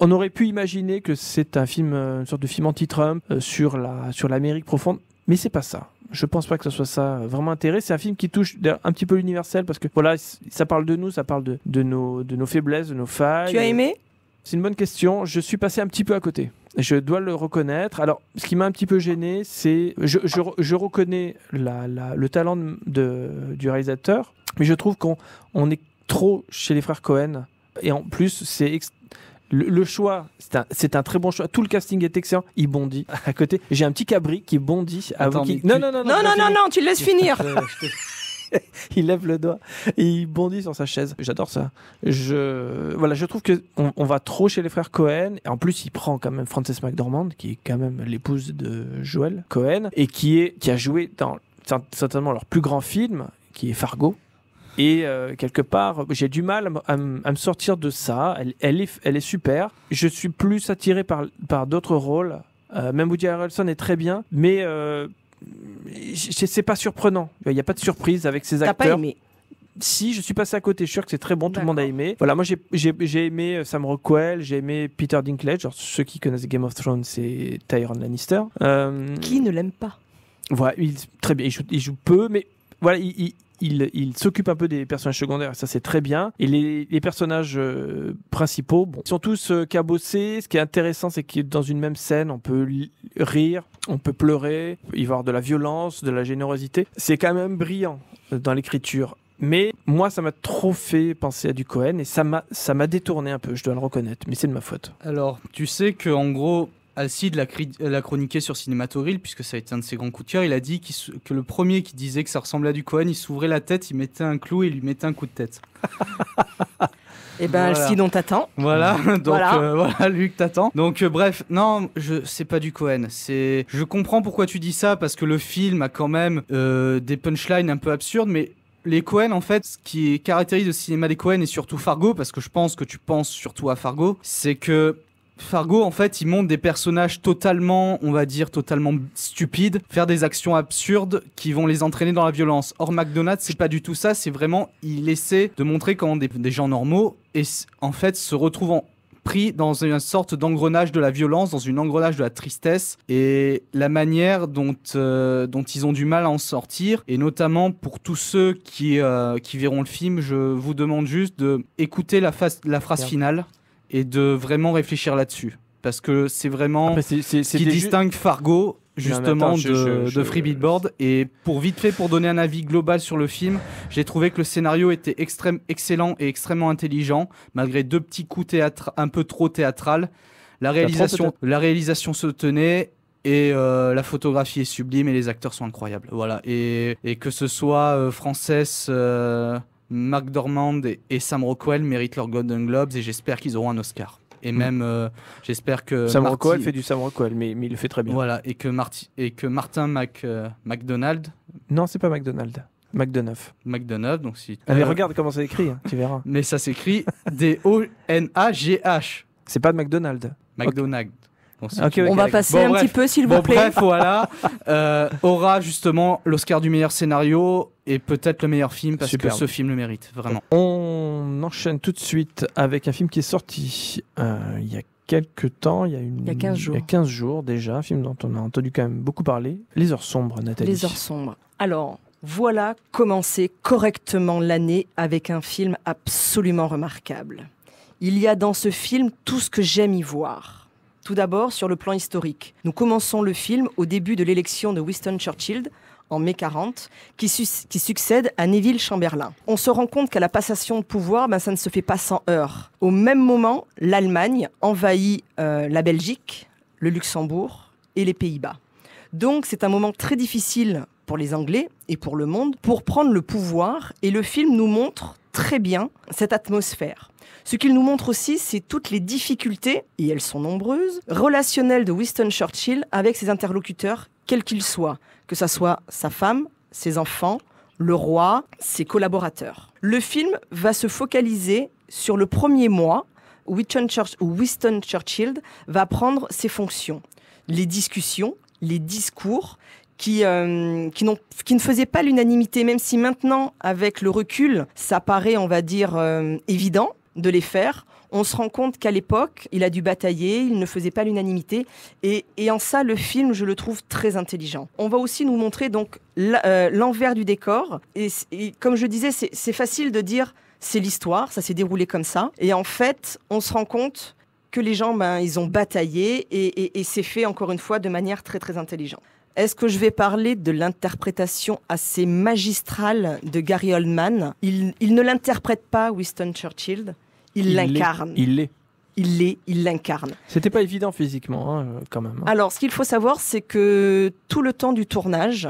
Speaker 1: on aurait pu imaginer que c'est un film, euh, une sorte de film anti-Trump euh, sur la sur l'Amérique profonde, mais c'est pas ça je pense pas que ce soit ça euh, vraiment intéressant. C'est un film qui touche un petit peu l'universel parce que voilà, ça parle de nous, ça parle de, nos, de nos faiblesses, de nos failles. Tu as aimé C'est une bonne question. Je suis passé un petit peu à côté. Je dois le reconnaître. Alors, ce qui m'a un petit peu gêné, c'est. Je, je, reconnais le talent du réalisateur, mais je trouve qu'on est trop chez les frères Cohen. Et en plus, c'est le, choix, c'est un, très bon choix. Tout le casting est excellent. Il bondit à côté. J'ai un petit cabri qui bondit. Non, non, non, non, tu le laisses finir. il lève le doigt et il bondit sur sa chaise. J'adore ça. Je voilà, je trouve qu'on va trop chez les frères Cohen. Et en plus, il prend quand même Frances McDormand, qui est quand même l'épouse de Joel Cohen et qui est qui a joué dans certainement leur plus grand film, qui est Fargo et euh, quelque part, j'ai du mal à, me sortir de ça. Elle, elle, est, super. Je suis plus attiré par, par d'autres rôles. Euh, même Woody Harrelson est très bien, mais euh, c'est pas surprenant. Il n'y a pas de surprise avec ces acteurs. Pas aimé. Si, je suis passé à côté. Je suis sûr que c'est très bon, tout le monde a aimé. Voilà, moi j'ai aimé Sam Rockwell, j'ai aimé Peter Dinklage. Genre, ceux qui connaissent Game of Thrones, c'est Tyron Lannister. Qui ne l'aime pas Voilà, il, très bien, il joue, peu, mais voilà, il, il, s'occupe un peu des personnages secondaires, ça c'est très bien. Et les, personnages euh, principaux, bon, ils sont tous euh, cabossés. Ce qui est intéressant, c'est que dans une même scène, on peut rire, on peut pleurer, il va y avoir de la violence, de la générosité. C'est quand même brillant euh, dans l'écriture. Mais moi, ça m'a trop fait penser à du Cohen et ça m'a, ça m'a détourné un peu, je dois le reconnaître, mais c'est de ma faute.
Speaker 2: Alors, tu sais que en gros, Alcide l'a, chroniqué sur Cinématoril, puisque ça a été un de ses grands coups de cœur. Il a dit que le premier qui disait que ça ressemblait à du Cohen, il s'ouvrait la tête, il mettait un clou et il lui mettait un coup de tête. Et eh ben, Alcide, on t'attend. Voilà, donc euh, Voilà. Luc t'attend. Donc euh, bref, non, je c'est pas du Cohen. C'est, je comprends pourquoi tu dis ça parce que le film a quand même euh, des punchlines un peu absurdes, mais les Cohen en fait, ce qui caractérise le cinéma des Cohen et surtout Fargo, parce que je pense que tu penses surtout à Fargo, c'est que Fargo, en fait, il montre des personnages totalement, on va dire, totalement stupides, faire des actions absurdes qui vont les entraîner dans la violence. Or, McDonald's, c'est pas du tout ça, c'est vraiment, il essaie de montrer comment des, gens normaux, et en fait, se retrouvent pris dans une sorte d'engrenage de la violence, dans une engrenage de la tristesse, et la manière dont, euh, dont ils ont du mal à en sortir, et notamment pour tous ceux qui, euh, qui verront le film, je vous demande juste d'écouter la, la phrase finale et de vraiment réfléchir là-dessus. Parce que c'est vraiment ce qui distingue Fargo justement de, Et pour vite fait, pour donner un avis global sur le film, j'ai trouvé que le scénario était extrême, excellent et extrêmement intelligent, malgré deux petits coups théâtre, un peu trop théâtral. La réalisation, la réalisation se tenait et euh, la photographie est sublime et les acteurs sont incroyables. Voilà. Et, que ce soit euh, Frances... française. Euh, Mark et Sam Rockwell méritent leurs Golden Globes et j'espère qu'ils auront un Oscar. Et mm. même, euh, j'espère que. Sam Rockwell fait du Sam Rockwell, mais, il le fait très bien. Voilà, et que, et que Martin Mac... Euh, McDonald. Non, c'est pas McDonald. McDonough. McDonough, donc si. Allez, regarde comment ça écrit, hein, tu verras. mais ça s'écrit D-O-N-A-G-H. C'est pas McDonald. McDonald. on va passer un petit peu, s'il vous plaît. Bref, voilà. Euh, aura justement l'Oscar du meilleur scénario et peut-être le meilleur film parce que ce film le mérite, vraiment.
Speaker 1: On enchaîne tout de suite avec un film qui est sorti euh, il y a quelques temps, il y a, une, 15 jours. Il y a 15 jours déjà, un film dont on a entendu quand même beaucoup parler, Les Heures Sombres, Nathalie. Les Heures Sombres.
Speaker 3: Alors, voilà commencer correctement l'année avec un film absolument remarquable. Il y a dans ce film tout ce que j'aime y voir. Tout d'abord, sur le plan historique, nous commençons le film au début de l'élection de Winston Churchill en mai 40, qui, succède à Neville Chamberlain. On se rend compte qu'à la passation de pouvoir, ben, ça ne se fait pas sans heurts. Au même moment, l'Allemagne envahit euh, la Belgique, le Luxembourg et les Pays-Bas. Donc c'est un moment très difficile pour les Anglais et pour le monde pour prendre le pouvoir et le film nous montre très bien cette atmosphère. Ce qu'il nous montre aussi, c'est toutes les difficultés, et elles sont nombreuses, relationnelles de Winston Churchill avec ses interlocuteurs, quels qu'ils soient, que ça soit sa femme, ses enfants, le roi, ses collaborateurs. Le film va se focaliser sur le premier mois où Winston Churchill va prendre ses fonctions. Les discussions, les discours qui, euh, qui, qui ne faisaient pas l'unanimité, même si maintenant, avec le recul, ça paraît, on va dire, euh, évident de les faire on se rend compte qu'à l'époque, il a dû batailler, il ne faisait pas l'unanimité. Et, en ça, le film, je le trouve très intelligent. On va aussi nous montrer donc euh, l'envers du décor. Et, comme je disais, c'est facile de dire c'est l'histoire, ça s'est déroulé comme ça. Et en fait, on se rend compte que les gens, ben, ils ont bataillé et, c'est fait encore une fois de manière très très intelligente. Est-ce que je vais parler de l'interprétation assez magistrale de Gary Oldman il ne l'interprète pas Winston Churchill, il l'incarne. Il l'est. Il l'est, il l'incarne.
Speaker 1: C'était pas évident physiquement, hein, quand même. Hein.
Speaker 3: Alors, ce qu'il faut savoir, c'est que tout le temps du tournage,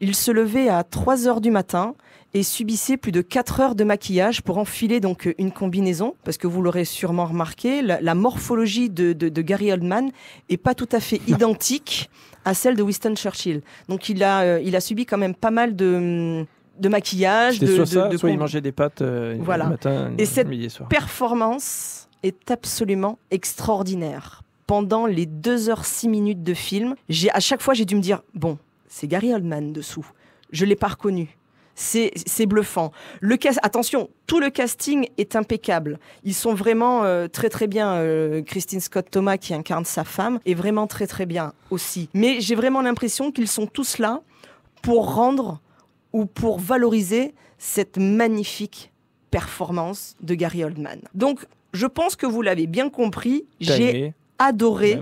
Speaker 3: il se levait à 3 heures du matin et subissait plus de 4 heures de maquillage pour enfiler donc une combinaison, parce que vous l'aurez sûrement remarqué, la, morphologie de, Gary Oldman est pas tout à fait identique à celle de Winston Churchill. Donc il a, euh, il a subi quand même pas mal de, hum, de maquillage. De, soit de, ça, il mangeait
Speaker 1: des pâtes euh, voilà. le matin, et cette et cette
Speaker 3: performance est absolument extraordinaire. Pendant les 2h06 minutes de film, j'ai à chaque fois j'ai dû me dire bon, c'est Gary Oldman dessous. Je l'ai pas reconnu. C'est bluffant. Le attention, tout le casting est impeccable. Ils sont vraiment euh, très très bien. Euh, Christine Scott Thomas qui incarne sa femme est vraiment très très bien aussi. Mais j'ai vraiment l'impression qu'ils sont tous là pour rendre ou pour valoriser cette magnifique performance de Gary Oldman. Donc, je pense que vous l'avez bien compris, j'ai adoré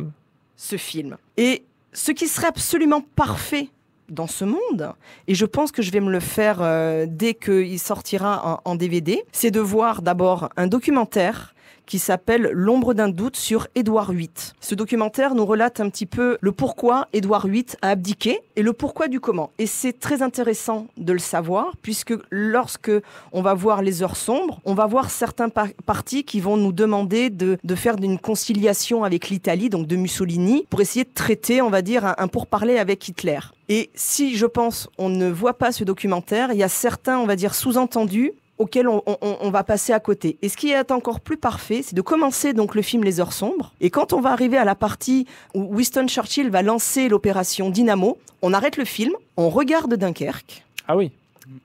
Speaker 3: ce film. Et ce qui serait absolument parfait dans ce monde, et je pense que je vais me le faire euh, dès qu'il sortira en DVD, c'est de voir d'abord un documentaire qui s'appelle L'ombre d'un doute sur Édouard VIII. Ce documentaire nous relate un petit peu le pourquoi Édouard VIII a abdiqué et le pourquoi du comment. Et c'est très intéressant de le savoir puisque lorsque on va voir les heures sombres, on va voir certains partis qui vont nous demander de, faire une conciliation avec l'Italie, donc de Mussolini, pour essayer de traiter, on va dire, un, un pourparler avec Hitler. Et si je pense on ne voit pas ce documentaire, il y a certains, on va dire, sous-entendus auquel on, va passer à côté. Et ce qui est encore plus parfait, c'est de commencer donc le film Les Heures Sombres. Et quand on va arriver à la partie où Winston Churchill va lancer l'opération Dynamo, on arrête le film, on regarde Dunkerque. Ah oui.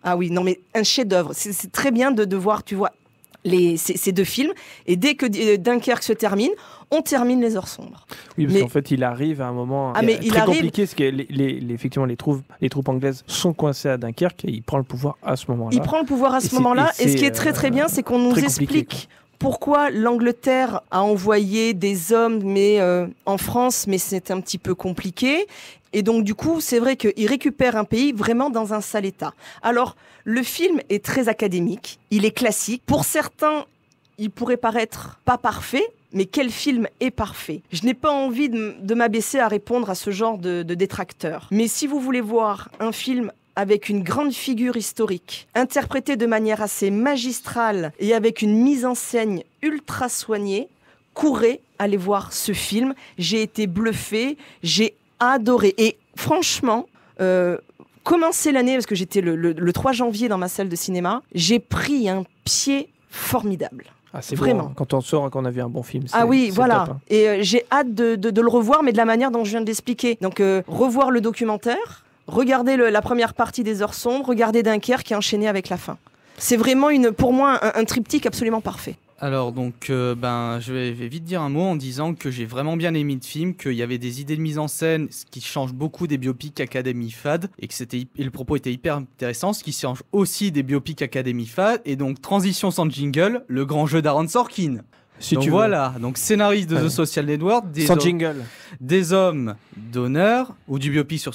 Speaker 3: Ah oui, non mais un chef-d'œuvre. C'est très bien de, de voir, tu vois, les, ces, deux films. Et dès que euh, Dunkerque se termine, on termine Les Heures Sombres.
Speaker 1: Oui, parce qu'en fait, il arrive à un moment ah, mais très il compliqué, parce que les, effectivement, les troupes, les troupes anglaises sont coincées à Dunkerque et il prend le pouvoir à ce moment-là. Il prend le
Speaker 3: pouvoir à ce moment-là. Et, et, ce qui est très très euh, bien, c'est qu'on nous explique, pourquoi l'Angleterre a envoyé des hommes mais euh, en France, mais c'est un petit peu compliqué. Et donc du coup, c'est vrai qu'il récupère un pays vraiment dans un sale état. Alors, le film est très académique, il est classique. Pour certains, il pourrait paraître pas parfait, mais quel film est parfait Je n'ai pas envie de, m'abaisser à répondre à ce genre de, de détracteurs. Mais si vous voulez voir un film avec une grande figure historique, interprétée de manière assez magistrale et avec une mise en scène ultra soignée. Courez, aller voir ce film. J'ai été bluffée, j'ai adoré. Et franchement, euh, commencé l'année, parce que j'étais le, 3 janvier dans ma salle de cinéma, j'ai pris un pied formidable. Ah, c'est vraiment. Hein.
Speaker 1: Quand on sort, qu'on qu'on a vu un bon film. Ah oui, voilà. Hein.
Speaker 3: Et euh, j'ai hâte de, le revoir, mais de la manière dont je viens de l'expliquer. Donc, euh, revoir le documentaire, Regardez la première partie des heures sombres, regardez Dunkerque est enchaîné avec la fin. C'est vraiment une, pour moi un, triptyque absolument parfait.
Speaker 2: Alors donc euh, ben je vais, vite dire un mot en disant que j'ai vraiment bien aimé le film, qu'il y avait des idées de mise en scène, ce qui change beaucoup des biopics Academy Fad et que c'était le propos était hyper intéressant, ce qui change aussi des biopics Academy Fad et donc transition sans jingle, le grand jeu d'Aaron Sorkin donc tu voilà, donc scénariste de The Social Network, des, hommes, d'honneur, ou du biopic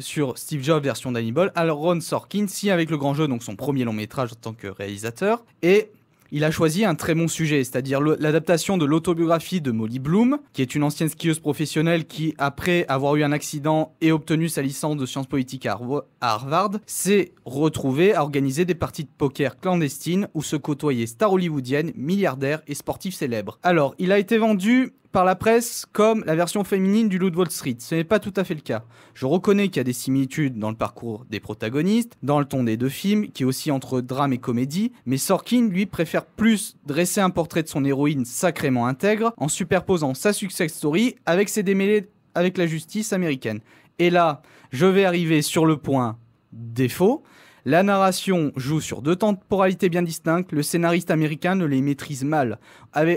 Speaker 2: sur, Steve Jobs version Hannibal. Ball, alors Ron Sorkin, si avec le grand jeu, donc son premier long métrage en tant que réalisateur, et il a choisi un très bon sujet, c'est-à-dire l'adaptation de l'autobiographie de Molly Bloom, qui est une ancienne skieuse professionnelle qui, après avoir eu un accident et obtenu sa licence de sciences politiques à Harvard, s'est retrouvée à organiser des parties de poker clandestines où se côtoyaient stars hollywoodiennes, milliardaires et sportifs célèbres. Alors, il a été vendu par la presse comme la version féminine du loud Wall Street. Ce n'est pas tout à fait le cas. Je reconnais qu'il y a des similitudes dans le parcours des protagonistes, dans le ton des deux films, qui est aussi entre drame et comédie, mais Sorkin, lui, préfère plus dresser un portrait de son héroïne sacrément intègre en superposant sa success story avec ses démêlés avec la justice américaine. Et là, je vais arriver sur le point défaut. La narration joue sur deux temporalités bien distinctes. Le scénariste américain ne les maîtrise mal.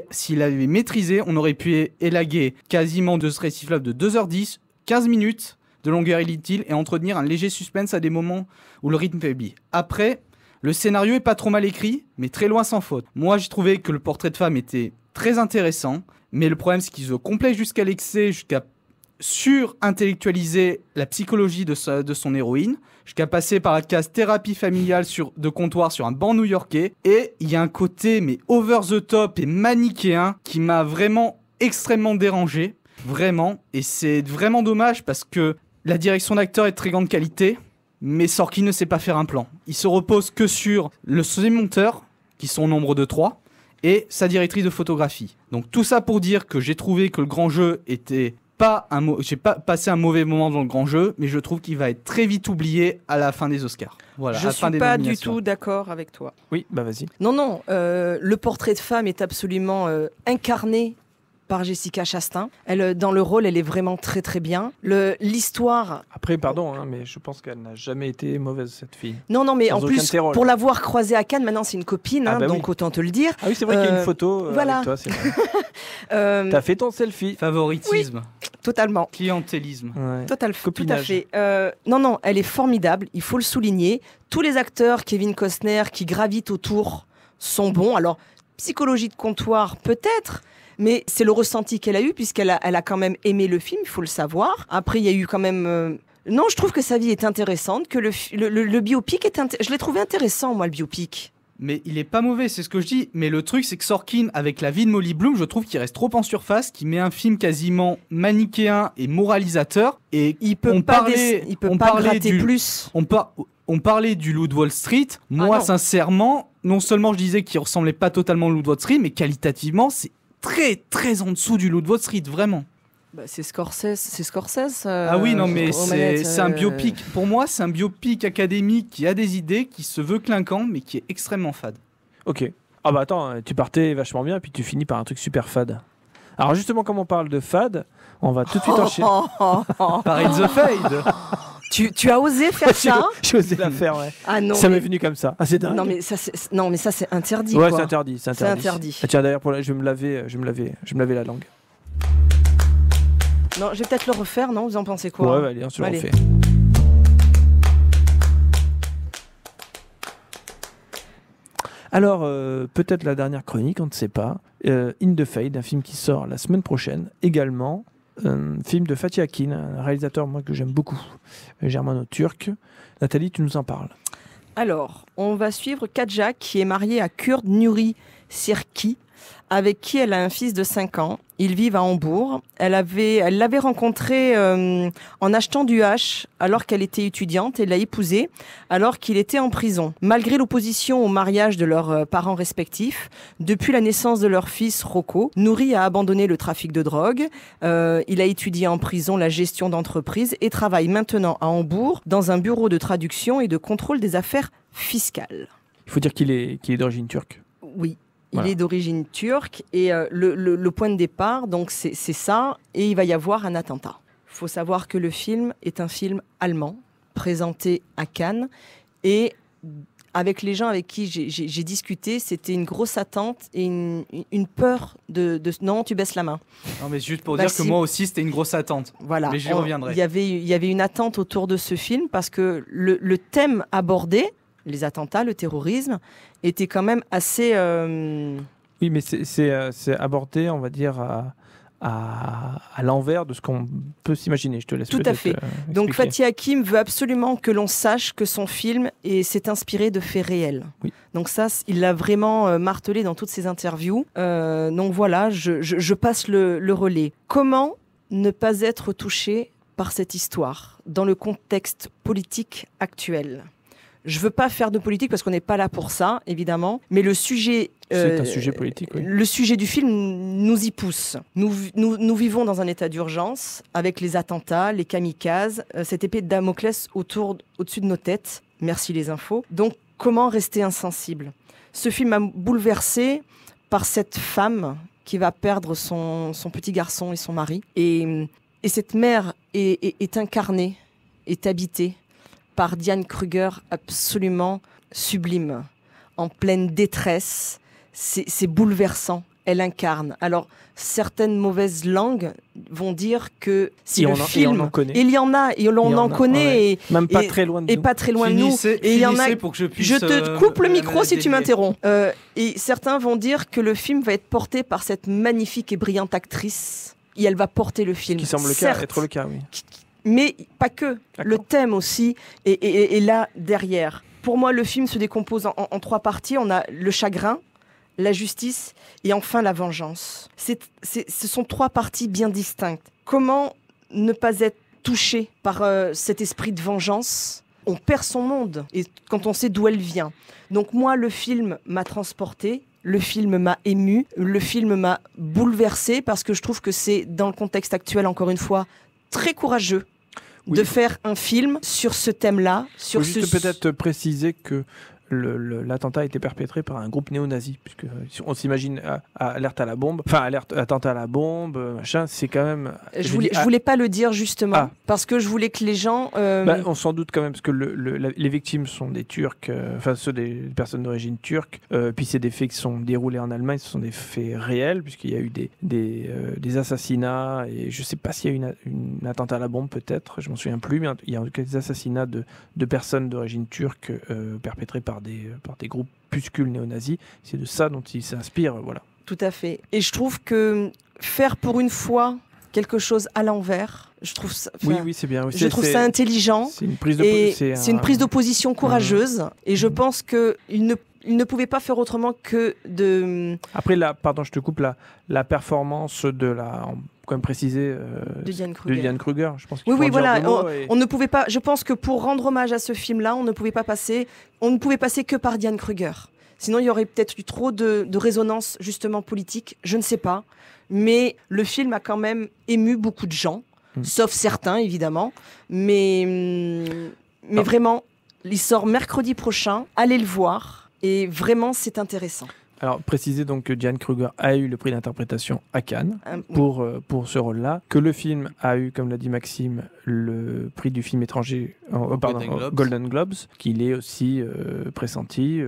Speaker 2: S'il avait maîtrisé, on aurait pu élaguer quasiment de ce de 2h10, 15 minutes de longueur inutile et entretenir un léger suspense à des moments où le rythme faiblit. Après, le scénario est pas trop mal écrit, mais très loin sans faute. Moi, j'ai trouvé que le portrait de femme était très intéressant, mais le problème c'est qu'ils se complet jusqu'à l'excès, jusqu'à sur-intellectualiser la psychologie de, son héroïne, jusqu'à passer par la case thérapie familiale sur, de comptoir sur un banc new-yorkais. Et il y a un côté, mais over the top et manichéen, qui m'a vraiment extrêmement dérangé. Vraiment. Et c'est vraiment dommage parce que la direction d'acteur est de très grande qualité, mais Sorkin ne sait pas faire un plan. Il se repose que sur le sous monteurs, qui sont au nombre de trois, et sa directrice de photographie. Donc tout ça pour dire que j'ai trouvé que le grand jeu était pas un j'ai pas passé un mauvais moment dans le grand jeu, mais je trouve qu'il va être très vite oublié à la fin des Oscars. Voilà, je ne suis pas du tout
Speaker 3: d'accord avec toi.
Speaker 2: Oui, bah vas-y. Non,
Speaker 3: non, euh, le portrait de femme est absolument euh, incarné par Jessica Chastain. Elle, euh, dans le rôle, elle est vraiment très très bien. L'histoire.
Speaker 1: Après, pardon, hein, mais je pense qu'elle n'a jamais été mauvaise cette fille. Non, non, mais en plus, pour l'avoir
Speaker 3: croisée à Cannes, maintenant c'est une copine, ah hein, bah donc
Speaker 2: autant te le dire. Ah oui, c'est vrai qu'il y a une euh, photo. Euh, voilà. Avec toi,
Speaker 3: T'as
Speaker 2: fait ton selfie. Favoritisme. totalement. Clientélisme. Total.
Speaker 3: Copinage. Tout à fait. non, non, elle est formidable. Il faut le souligner. Tous les acteurs, Kevin Costner, qui gravitent autour, sont bons. Alors psychologie de comptoir peut-être, mais c'est le ressenti qu'elle a eu puisqu'elle a, elle a quand même aimé le film, il faut le savoir. Après, il y a eu quand même... Euh, non, je trouve que sa vie est intéressante, que le, le,
Speaker 2: biopic est... Je l'ai trouvé intéressant, moi, le biopic. Mais il est pas mauvais, c'est ce que je dis. Mais le truc, c'est que Sorkin, avec la vie de Molly Bloom, je trouve qu'il reste trop en surface, qu'il met un film quasiment manichéen et moralisateur. Et il peut on parlait, du, plus. On, parlait du Loup Wall Street. Ah moi, sincèrement, non seulement je disais qu'il ressemblait pas totalement au Loup de Wall Street, mais qualitativement, c'est très très en dessous du loup de votre Street, vraiment. Bah, c'est Scorsese, c'est Scorsese. ah oui, euh, non mais euh, c'est un biopic. Pour moi, c'est un biopic académique qui a des idées, qui se veut clinquant, mais qui est extrêmement fade. Ok.
Speaker 1: Ah bah attends, tu partais vachement bien, puis tu finis par un truc super fade. Alors justement, comme on parle de fade, on va tout de suite enchaîner.
Speaker 3: par The Fade.
Speaker 1: tu, as osé faire ça J'ai osé la faire, ouais. Ah non. Ça m'est venu comme ça. Ah, c'est dingue. Non, mais
Speaker 3: ça, c'est, non, mais ça, c'est interdit. Ouais, c'est interdit. C'est interdit.
Speaker 1: Ah, tiens, d'ailleurs, pour euh, je vais me laver, je me laver, je me laver la langue.
Speaker 3: Non, je vais peut-être le refaire, non Vous en pensez quoi Ouais, allez, on se le allez.
Speaker 1: Alors, euh, peut-être la dernière chronique, on ne sait pas. Euh, In the Fade, un film qui sort la semaine prochaine, également un film de Fatih Akin, un réalisateur moi, que j'aime beaucoup, germano-turc. Nathalie, tu nous en parles.
Speaker 3: Alors, on va suivre Kajak, qui est marié à Kurd Nuri Sirki, avec qui elle a un fils de 5 ans. Ils vivent à Hambourg. Elle avait, elle l'avait rencontré euh, en achetant du hache alors qu'elle était étudiante et l'a épousé alors qu'il était en prison. Malgré l'opposition au mariage de leurs euh, parents respectifs, depuis la naissance de leur fils Rocco, Nouri a abandonné le trafic de drogue. Euh, il a étudié en prison la gestion d'entreprise et travaille maintenant à Hambourg dans un bureau de traduction et de contrôle des affaires fiscales.
Speaker 1: Il faut dire qu'il est, qu'il est d'origine turque.
Speaker 3: Oui, il est d'origine turque et euh, le, point de départ, donc c'est ça, et il va y avoir un attentat. Il faut savoir que le film est un film allemand, présenté à Cannes, et avec les gens avec qui j'ai discuté, c'était une grosse attente et une, peur de, Non, tu baisses la main.
Speaker 2: Non, mais juste pour dire que moi aussi, c'était une grosse attente. Voilà. Mais j'y reviendrai. Il y,
Speaker 3: avait, y avait une attente autour de ce film parce que le, le thème abordé, les attentats, le terrorisme, étaient quand même assez...
Speaker 1: Euh, oui, mais euh, c'est abordé, on va dire... à l'envers de ce qu'on peut s'imaginer. Je te laisse. Tout à fait. Euh, donc Fatih
Speaker 3: Hakim veut absolument que l'on sache que son film s'est inspiré de faits réels. Donc ça, il l'a vraiment martelé dans toutes ses interviews. donc voilà, je, passe le relais. Comment ne pas être touché par cette histoire dans le contexte politique actuel je veux pas faire de politique parce qu'on n'est pas là pour ça, évidemment. Mais le sujet un euh, sujet politique. Le sujet du film nous y pousse. Nous, vivons dans un état d'urgence avec les attentats, les kamikazes, euh, cette épée de Damoclès au-dessus de nos têtes. Merci les infos. Donc, comment rester insensible Ce film m'a bouleversé par cette femme qui va perdre son, petit garçon et son mari. Et, cette mère est incarnée, est habitée par Diane Kruger absolument sublime, en pleine détresse. C'est bouleversant. Elle incarne. Alors, certaines mauvaises langues vont dire que si on film, connaît. il y en a, et on en, connaît, et, même pas très loin de et nous. pas très loin nous. Et il y en a. je, te euh, coupe le micro si tu m'interromps. Euh, et certains vont dire que le film va être porté par cette magnifique et brillante actrice et elle va porter le film. Qui semble le être le cas, oui mais pas que. Le thème aussi est, là derrière. Pour moi, le film se décompose en, trois parties. On a le chagrin, la justice et enfin la vengeance. C'est ce sont trois parties bien distinctes. Comment ne pas être touché par euh, cet esprit de vengeance On perd son monde et quand on sait d'où elle vient. Donc moi, le film m'a transporté. Le film m'a ému, le film m'a bouleversé parce que je trouve que c'est dans le contexte actuel encore une fois très courageux de faire un film sur ce thème-là.
Speaker 1: Sur Faut juste peut-être préciser que l'attentat a été perpétré par un groupe néo-nazi, puisque euh, on s'imagine euh, alerte à la bombe, enfin alerte attentat à la bombe, euh, machin, c'est quand même. Je, voulais, je ah. voulais
Speaker 3: pas le dire justement ah. parce que je voulais que les gens. Bah,
Speaker 1: on s'en doute quand même parce que les victimes sont des Turcs, enfin ceux des personnes d'origine turque. puis c'est des faits qui sont déroulés en Allemagne, ce sont des faits réels puisqu'il y a eu des des, assassinats et je sais pas s'il y a eu une, une attentat à la bombe peut-être, je m'en souviens plus, mais il y a en tout cas des assassinats de de personnes d'origine turque perpétrés par par des, euh, par des groupuscules néo-nazis. C'est de ça dont il s'inspire. Euh, voilà.
Speaker 3: Tout à fait. Et je trouve que faire pour une fois quelque chose à l'envers. Je
Speaker 1: trouve ça, oui, oui, bien. je trouve ça intelligent. C'est une prise d'opposition
Speaker 3: courageuse.
Speaker 1: Et je mhm. pense qu'il ne, il ne pouvait pas faire autrement que de. Après, pardon, je te coupe, la, la performance de la, quand même préciser euh, de Diane Kruger. Je pense oui, voilà. On, ne
Speaker 3: pouvait pas. Je pense que pour rendre hommage à ce film-là, on ne pouvait pas passer. On ne pouvait passer que par Diane Kruger. Sinon, il y aurait peut-être eu trop de, de, résonance justement politique. Je ne sais pas. Mais le film a quand même ému beaucoup de gens, mm. sauf certains évidemment. Mais mm, mais ah. vraiment, il sort mercredi prochain. Allez le voir. Et vraiment, c'est intéressant.
Speaker 1: Alors, préciser donc que Diane Kruger a eu le prix d'interprétation à Cannes ah, pour, euh, pour ce rôle-là, que le film a eu, comme l'a dit Maxime, le prix du film étranger, euh, oh, Golden, Globes. qu'il est aussi euh, pressenti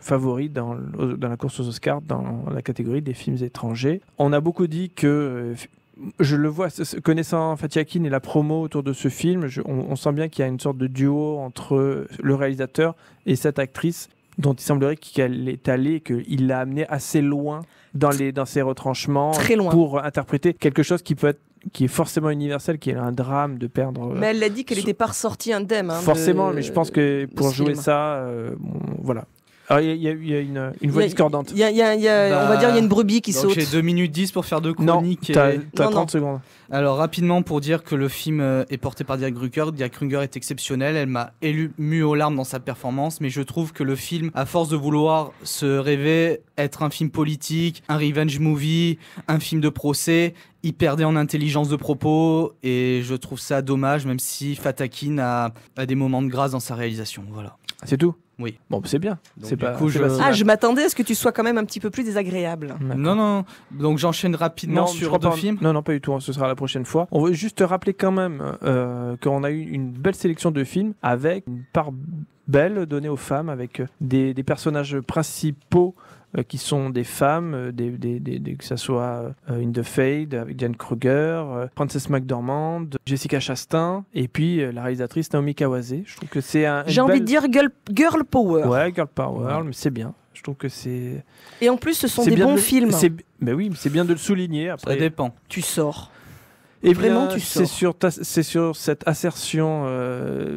Speaker 1: favori dans, la course aux Oscars dans la catégorie des films étrangers. On a beaucoup dit que je le vois, connaissant Akin et la promo autour de ce film, on, sent bien qu'il y a une sorte de duo entre le réalisateur et cette actrice dont il semblerait qu'elle est allée qu'il l'a amené assez loin dans, les, dans ses retranchements Très loin. pour interpréter quelque chose qui peut être qui est forcément universel, qui est un drame de perdre. Euh, mais elle
Speaker 3: l'a dit qu'elle n'était pas ressortie indemne. Hein, forcément, mais je pense
Speaker 1: que pour jouer ça, euh, voilà, ah, il y, a une, voix discordante. on va
Speaker 2: bah, dire il y a une brebis qui donc saute. J'ai 2 minutes 10 pour faire deux chroniques. Non, et... t'as 30 secondes. Alors rapidement pour dire que le film euh, est porté par Dirk Kruger. Dirk Kruger est exceptionnelle. Elle m'a élu mu aux larmes dans sa performance, mais je trouve que le film, à force de vouloir se rêver être un film politique, un revenge movie, un film de procès, il perdait en intelligence de propos et je trouve ça dommage, même si Fatakin a, a des moments de grâce dans sa réalisation. Voilà. C'est tout. Oui. Bon, c'est bien. C'est pas. Ah, je
Speaker 3: m'attendais à ce que tu sois quand même un petit peu plus désagréable.
Speaker 2: Non, non. Donc j'enchaîne rapidement sur deux films. Non, non, pas du tout. Hein, ce sera
Speaker 1: la prochaine fois. On veut juste rappeler quand même euh, qu'on a eu une belle sélection de films avec une part belle donnée aux femmes, avec des personnages principaux euh, qui sont des femmes, euh, des, que ce soit euh, In The Fade avec Diane Kruger, *Princess* McDormand, Jessica Chastain, et puis la réalisatrice Naomi Kawase. Je trouve que c'est un. J'ai envie de dire
Speaker 3: girl, power. Ouais,
Speaker 1: girl power, mais c'est bien. Je trouve que c'est.
Speaker 3: Et en plus, ce sont des bons films.
Speaker 1: Mais oui, c'est bien de le souligner. Après, ça dépend. Tu sors. Et vraiment, tu C'est sur, c'est sur cette assertion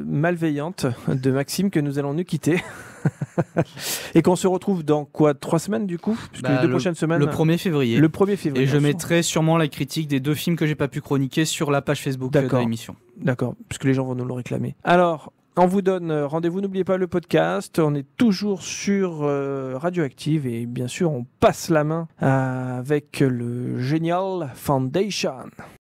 Speaker 1: malveillante de Maxime que nous allons nous quitter. et qu'on se retrouve dans quoi Trois semaines du coup les bah, deux le, prochaines semaines. Le 1er
Speaker 2: février. Le 1er février. Et je mettrai sûrement la critique des deux films que j'ai pas pu chroniquer sur la page Facebook euh, de l'émission. D'accord, puisque les gens vont nous le réclamer.
Speaker 1: Alors, on vous donne euh, rendez-vous, n'oubliez pas le podcast, on est toujours sur euh, Radioactive et bien sûr on passe la main avec le génial Foundation.